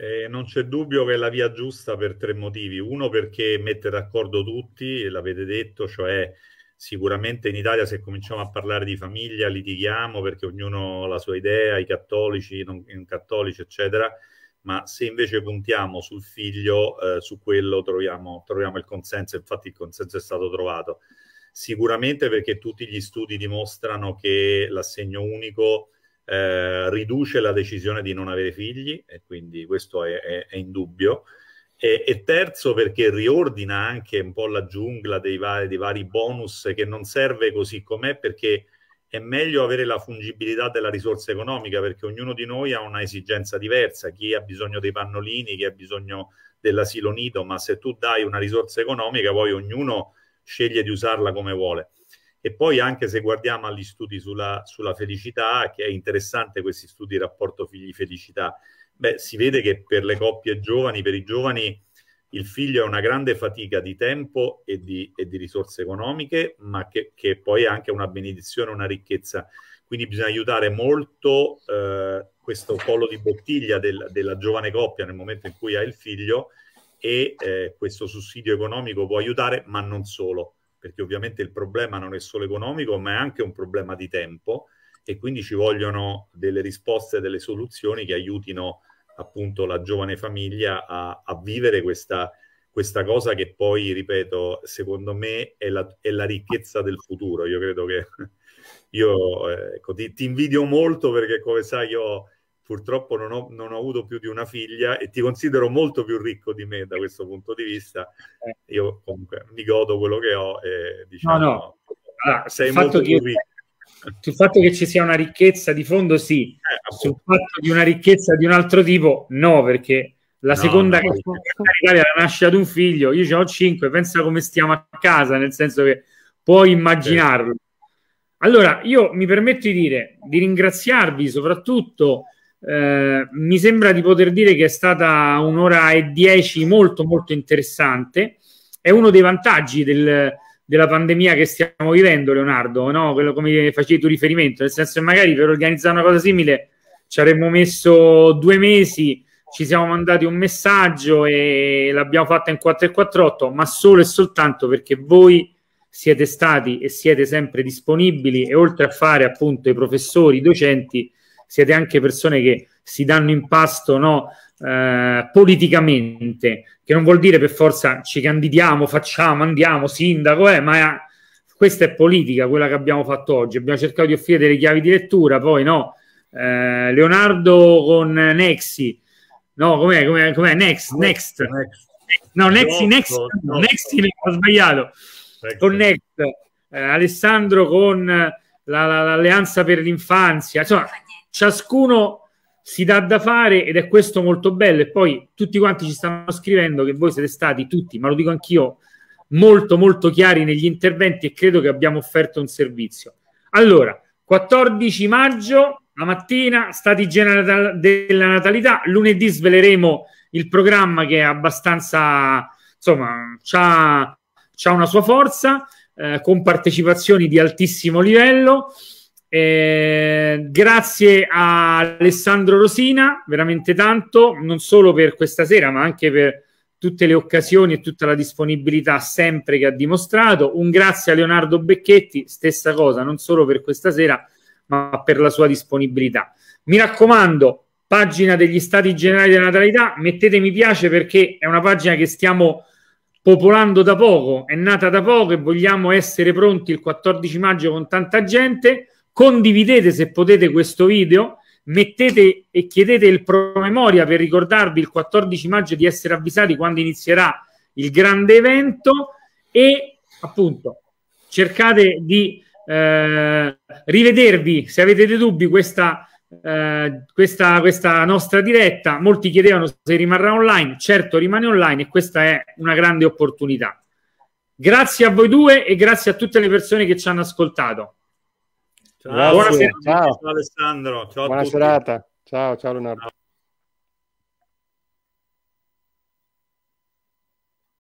Eh, non c'è dubbio che è la via giusta per tre motivi. Uno perché mette d'accordo tutti, l'avete detto, cioè sicuramente in Italia se cominciamo a parlare di famiglia litighiamo perché ognuno ha la sua idea, i cattolici, i non cattolici, eccetera ma se invece puntiamo sul figlio, eh, su quello troviamo, troviamo, il consenso, infatti il consenso è stato trovato. Sicuramente perché tutti gli studi dimostrano che l'assegno unico eh, riduce la decisione di non avere figli e quindi questo è, è, è indubbio. E, e, terzo perché riordina anche un po' la giungla dei vari, dei vari bonus che non serve così com'è perché è meglio avere la fungibilità della risorsa economica perché ognuno di noi ha una esigenza diversa, chi ha bisogno dei pannolini, chi ha bisogno dell'asilo nido, ma se tu dai una risorsa economica poi ognuno sceglie di usarla come vuole. E poi anche se guardiamo agli studi sulla, sulla felicità, che è interessante questi studi rapporto figli-felicità, beh, si vede che per le coppie giovani, per i giovani il figlio è una grande fatica di tempo e di, e di risorse economiche, ma che, che, poi è anche una benedizione, una ricchezza. Quindi bisogna aiutare molto eh, questo collo di bottiglia del, della giovane coppia nel momento in cui ha il figlio e eh, questo sussidio economico può aiutare, ma non solo, perché ovviamente il problema non è solo economico, ma è anche un problema di tempo e quindi ci vogliono delle risposte, delle soluzioni che aiutino appunto la giovane famiglia a, a vivere questa, questa, cosa che poi, ripeto, secondo me è la, è la ricchezza del futuro. Io credo che *laughs* io eh, ecco, ti, ti, invidio molto perché come sai io purtroppo non ho, non ho, avuto più di una figlia e ti considero molto più ricco di me da questo punto di vista. Eh. Io comunque mi godo quello che ho e diciamo... No, no. Diciamo, ah, sei molto più ricco sul fatto che ci sia una ricchezza di fondo sì, eh, sul fatto di una ricchezza di un altro tipo no, perché la no, seconda no. l'Italia nasce ad un figlio, io ce ho cinque, pensa come stiamo a casa, nel senso che puoi immaginarlo. Allora, io mi permetto di dire, di ringraziarvi soprattutto, eh, mi sembra di poter dire che è stata un'ora e dieci molto molto interessante, è uno dei vantaggi del della pandemia che stiamo vivendo, Leonardo, no? quello come facevi tu riferimento, nel senso che magari per organizzare una cosa simile ci avremmo messo due mesi, ci siamo mandati un messaggio e l'abbiamo fatta in 448, ma solo e soltanto perché voi siete stati e siete sempre disponibili e oltre a fare appunto i professori, i docenti, siete anche persone che si danno in pasto no, eh, politicamente, che non vuol dire per forza ci candidiamo, facciamo, andiamo, sindaco, eh, ma è, questa è politica quella che abbiamo fatto oggi. Abbiamo cercato di offrire delle chiavi di lettura, poi no, eh, Leonardo con Nexi, no, com'è, com'è, com'è? Next, Next, no, Nexi, Next, no, Nexi, ho sbagliato, con Next, eh, Alessandro con l'alleanza la, la, per l'infanzia, insomma, ciascuno si dà da fare ed è questo molto bello. E poi tutti quanti ci stanno scrivendo che voi siete stati tutti, ma lo dico anch'io, molto molto chiari negli interventi e credo che abbiamo offerto un servizio. Allora, 14 maggio, la mattina, stati generali della natalità, lunedì sveleremo il programma che è abbastanza, insomma, ha una sua forza, eh, con partecipazioni di altissimo livello. Eh, grazie a Alessandro Rosina, veramente tanto, non solo per questa sera, ma anche per tutte le occasioni e tutta la disponibilità sempre che ha dimostrato. Un grazie a Leonardo Becchetti, stessa cosa, non solo per questa sera, ma per la sua disponibilità. Mi raccomando, pagina degli Stati Generali della Natalità, mettete mi piace perché è una pagina che stiamo popolando da poco, è nata da poco e vogliamo essere pronti il 14 maggio con tanta gente condividete se potete questo video, mettete e chiedete il promemoria per ricordarvi il 14 maggio di essere avvisati quando inizierà il grande evento e appunto cercate di eh, rivedervi se avete dei dubbi questa, eh, questa, questa nostra diretta. Molti chiedevano se rimarrà online, certo rimane online e questa è una grande opportunità. Grazie a voi due e grazie a tutte le persone che ci hanno ascoltato. Ciao, Buonasera, ciao. Alessandro. Ciao Buona serata. Ciao, ciao Leonardo. Ciao.